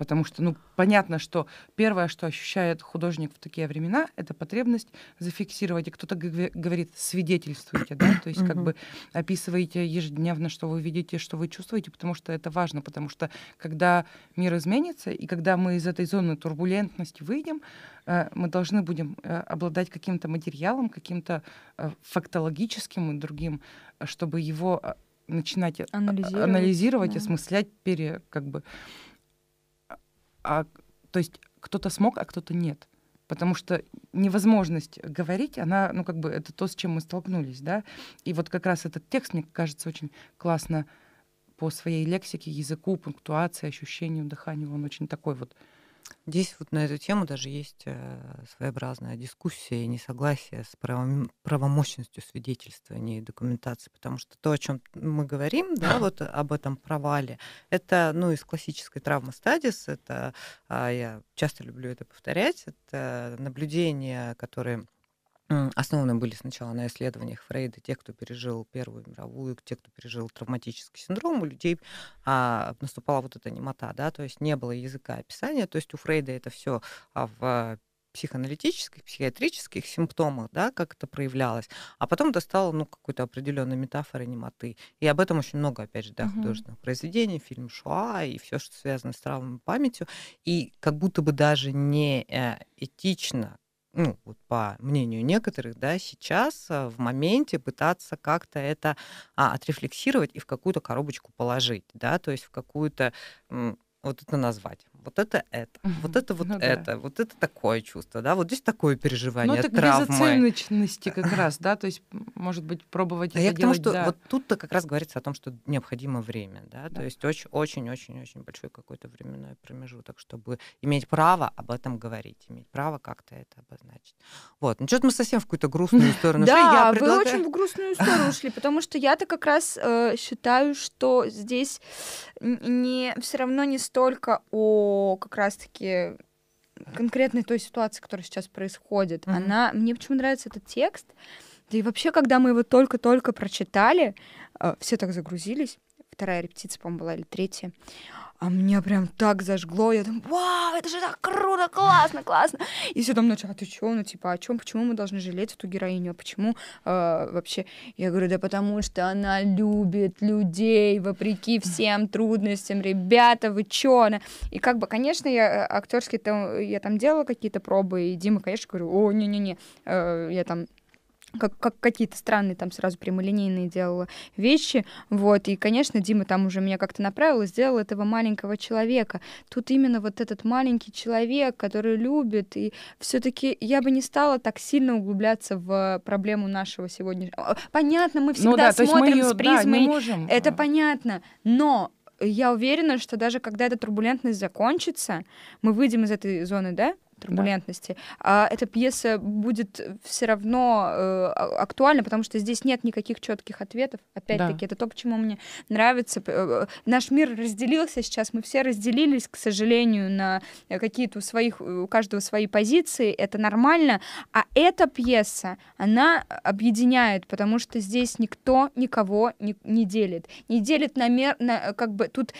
Потому что, ну, понятно, что первое, что ощущает художник в такие времена, это потребность зафиксировать. И кто-то говорит, свидетельствуйте, да, то есть как бы описывайте ежедневно, что вы видите, что вы чувствуете, потому что это важно, потому что когда мир изменится, и когда мы из этой зоны турбулентности выйдем, э, мы должны будем э, обладать каким-то материалом, каким-то э, фактологическим и другим, чтобы его начинать анализировать, анализировать да. осмыслять, пере, как бы а, то есть кто-то смог, а кто-то нет. Потому что невозможность говорить, она, ну, как бы, это то, с чем мы столкнулись, да. И вот как раз этот текст, мне кажется, очень классно по своей лексике, языку, пунктуации, ощущению, дыханию, он очень такой вот Здесь вот на эту тему даже есть э, своеобразная дискуссия и несогласие с правом, правомощностью свидетельствования а и документации, потому что то, о чем мы говорим, да, вот об этом провале, это, ну, из классической травмы стадис, это, а, я часто люблю это повторять, это наблюдения, которые основаны были сначала на исследованиях Фрейда, тех, кто пережил Первую мировую, тех, кто пережил травматический синдром, у людей а, наступала вот эта немота, да, то есть не было языка описания, то есть у Фрейда это все а в психоаналитических, психиатрических симптомах, да, как это проявлялось, а потом это стало, ну, какой-то определенной метафорой немоты. И об этом очень много, опять же, да, угу. художественных произведений, фильм Шуа и все, что связано с травмой памятью. И как будто бы даже не э, этично ну, вот по мнению некоторых, да, сейчас э, в моменте пытаться как-то это а, отрефлексировать и в какую-то коробочку положить, да, то есть в какую-то, вот это назвать вот это это, вот это вот ну, это, да. вот это такое чувство, да, вот здесь такое переживание ну, так травмы. Ну, заценочности как [coughs] раз, да, то есть, может быть, пробовать а это я делать, к тому, что да. вот тут-то как раз говорится о том, что необходимо время, да, да. то есть очень-очень-очень большой какой-то временной промежуток, чтобы иметь право об этом говорить, иметь право как-то это обозначить. Вот, ну что-то мы совсем в какую-то грустную сторону ушли. [laughs] Да, вы очень в грустную сторону ушли, потому что я-то как раз э, считаю, что здесь не все равно не столько о по как раз-таки конкретной той ситуации, которая сейчас происходит. Mm-hmm. Она мне почему нравится этот текст. Да и вообще, когда мы его только-только прочитали, э, все так загрузились вторая репетиция, по-моему, была или третья. А меня прям так зажгло. Я думаю, вау, это же так круто, классно, классно. И все там начали, а ты чё? Ну, типа, о чем? Почему мы должны жалеть эту героиню? А почему э, вообще? Я говорю, да потому что она любит людей, вопреки всем трудностям. Ребята, вы чё? Она... И как бы, конечно, я э, актерский там, я там делала какие-то пробы, и Дима, конечно, говорю, о, не-не-не, э, я там как, как какие-то странные там сразу прямолинейные делала вещи, вот, и, конечно, Дима там уже меня как-то направил и сделал этого маленького человека. Тут именно вот этот маленький человек, который любит, и все таки я бы не стала так сильно углубляться в проблему нашего сегодня. А, понятно, мы ну всегда ну, да, смотрим мы её, с призмой, да, можем. это а. понятно, но я уверена, что даже когда эта турбулентность закончится, мы выйдем из этой зоны, да, турбулентности. Да. А эта пьеса будет все равно э, а, актуальна, потому что здесь нет никаких четких ответов. Опять-таки, да. это то, почему мне нравится. Э, наш мир разделился сейчас, мы все разделились, к сожалению, на э, какие-то у своих, э, у каждого свои позиции. Это нормально. А эта пьеса, она объединяет, потому что здесь никто никого не, не делит. Не делит на, на как бы тут,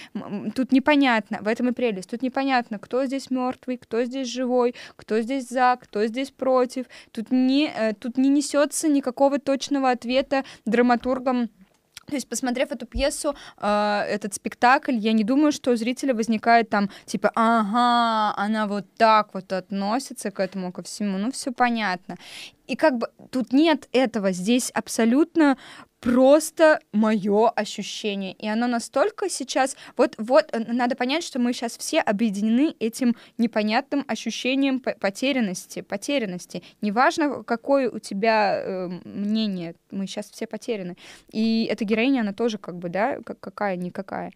тут непонятно, в этом и прелесть, тут непонятно, кто здесь мертвый, кто здесь живой, собой, кто здесь за, кто здесь против. Тут не, э, тут не несется никакого точного ответа драматургам то есть, посмотрев эту пьесу, э, этот спектакль, я не думаю, что у зрителя возникает там, типа, ага, она вот так вот относится к этому, ко всему. Ну, все понятно. И как бы тут нет этого. Здесь абсолютно просто мое ощущение. И оно настолько сейчас... Вот, вот э, надо понять, что мы сейчас все объединены этим непонятным ощущением потерянности. Потерянности. Неважно, какое у тебя э, мнение, мы сейчас все потеряны. И эта героиня, она тоже как бы, да, какая-никакая.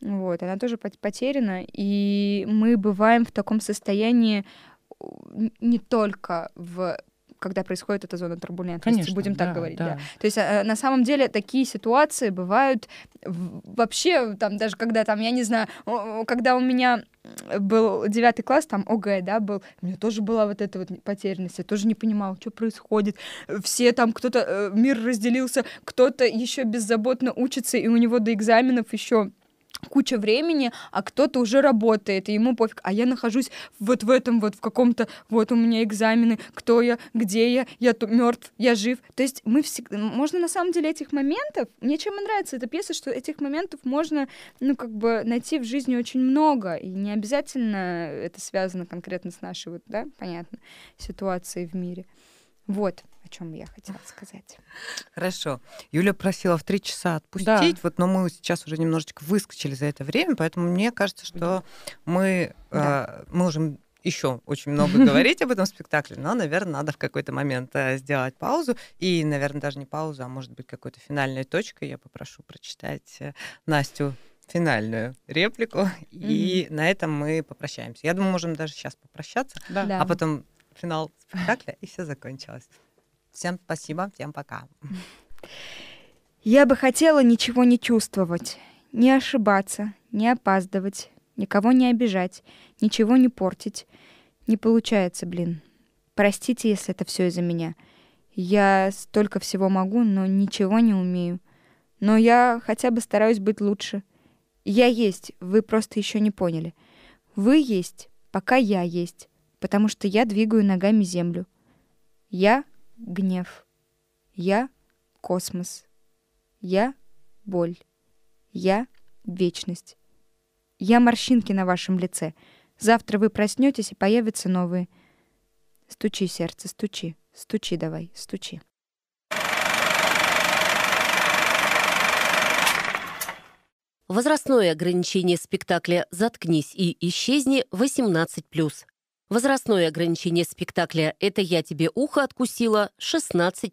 Вот, она тоже потеряна. И мы бываем в таком состоянии не только в когда происходит эта зона турбулентности, Конечно, будем да, так говорить. Да. Да. То есть а, на самом деле такие ситуации бывают вообще, там даже когда там, я не знаю, когда у меня был девятый класс, там ОГЭ, да, был, у меня тоже была вот эта вот потерянность, я тоже не понимала, что происходит, все там, кто-то, э, мир разделился, кто-то еще беззаботно учится, и у него до экзаменов еще куча времени, а кто-то уже работает, и ему пофиг, а я нахожусь вот в этом вот, в каком-то, вот у меня экзамены, кто я, где я, я тут мертв, я жив. То есть мы всегда, можно на самом деле этих моментов, мне чем и нравится эта пьеса, что этих моментов можно, ну, как бы найти в жизни очень много, и не обязательно это связано конкретно с нашей вот, да, понятно, ситуацией в мире. Вот о чем я хотела сказать. Хорошо. Юля просила в три часа отпустить, да. вот, но мы сейчас уже немножечко выскочили за это время, поэтому мне кажется, что мы да. э, можем еще очень много [laughs] говорить об этом спектакле, но, наверное, надо в какой-то момент э, сделать паузу. И, наверное, даже не паузу, а может быть, какой-то финальной точкой. Я попрошу прочитать э, Настю финальную реплику. Mm-hmm. И на этом мы попрощаемся. Я думаю, можем даже сейчас попрощаться, Да. а потом финал [laughs] спектакля, и все закончилось. Всем спасибо, всем пока. Я бы хотела ничего не чувствовать, не ошибаться, не опаздывать, никого не обижать, ничего не портить. Не получается, блин. Простите, если это все из-за меня. Я столько всего могу, но ничего не умею. Но я хотя бы стараюсь быть лучше. Я есть, вы просто еще не поняли. Вы есть, пока я есть потому что я двигаю ногами землю. Я — гнев. Я — космос. Я — боль. Я — вечность. Я — морщинки на вашем лице. Завтра вы проснетесь, и появятся новые. Стучи, сердце, стучи. Стучи давай, стучи. Возрастное ограничение спектакля «Заткнись и исчезни» 18+. Возрастное ограничение спектакля «Это я тебе ухо откусила» 16+.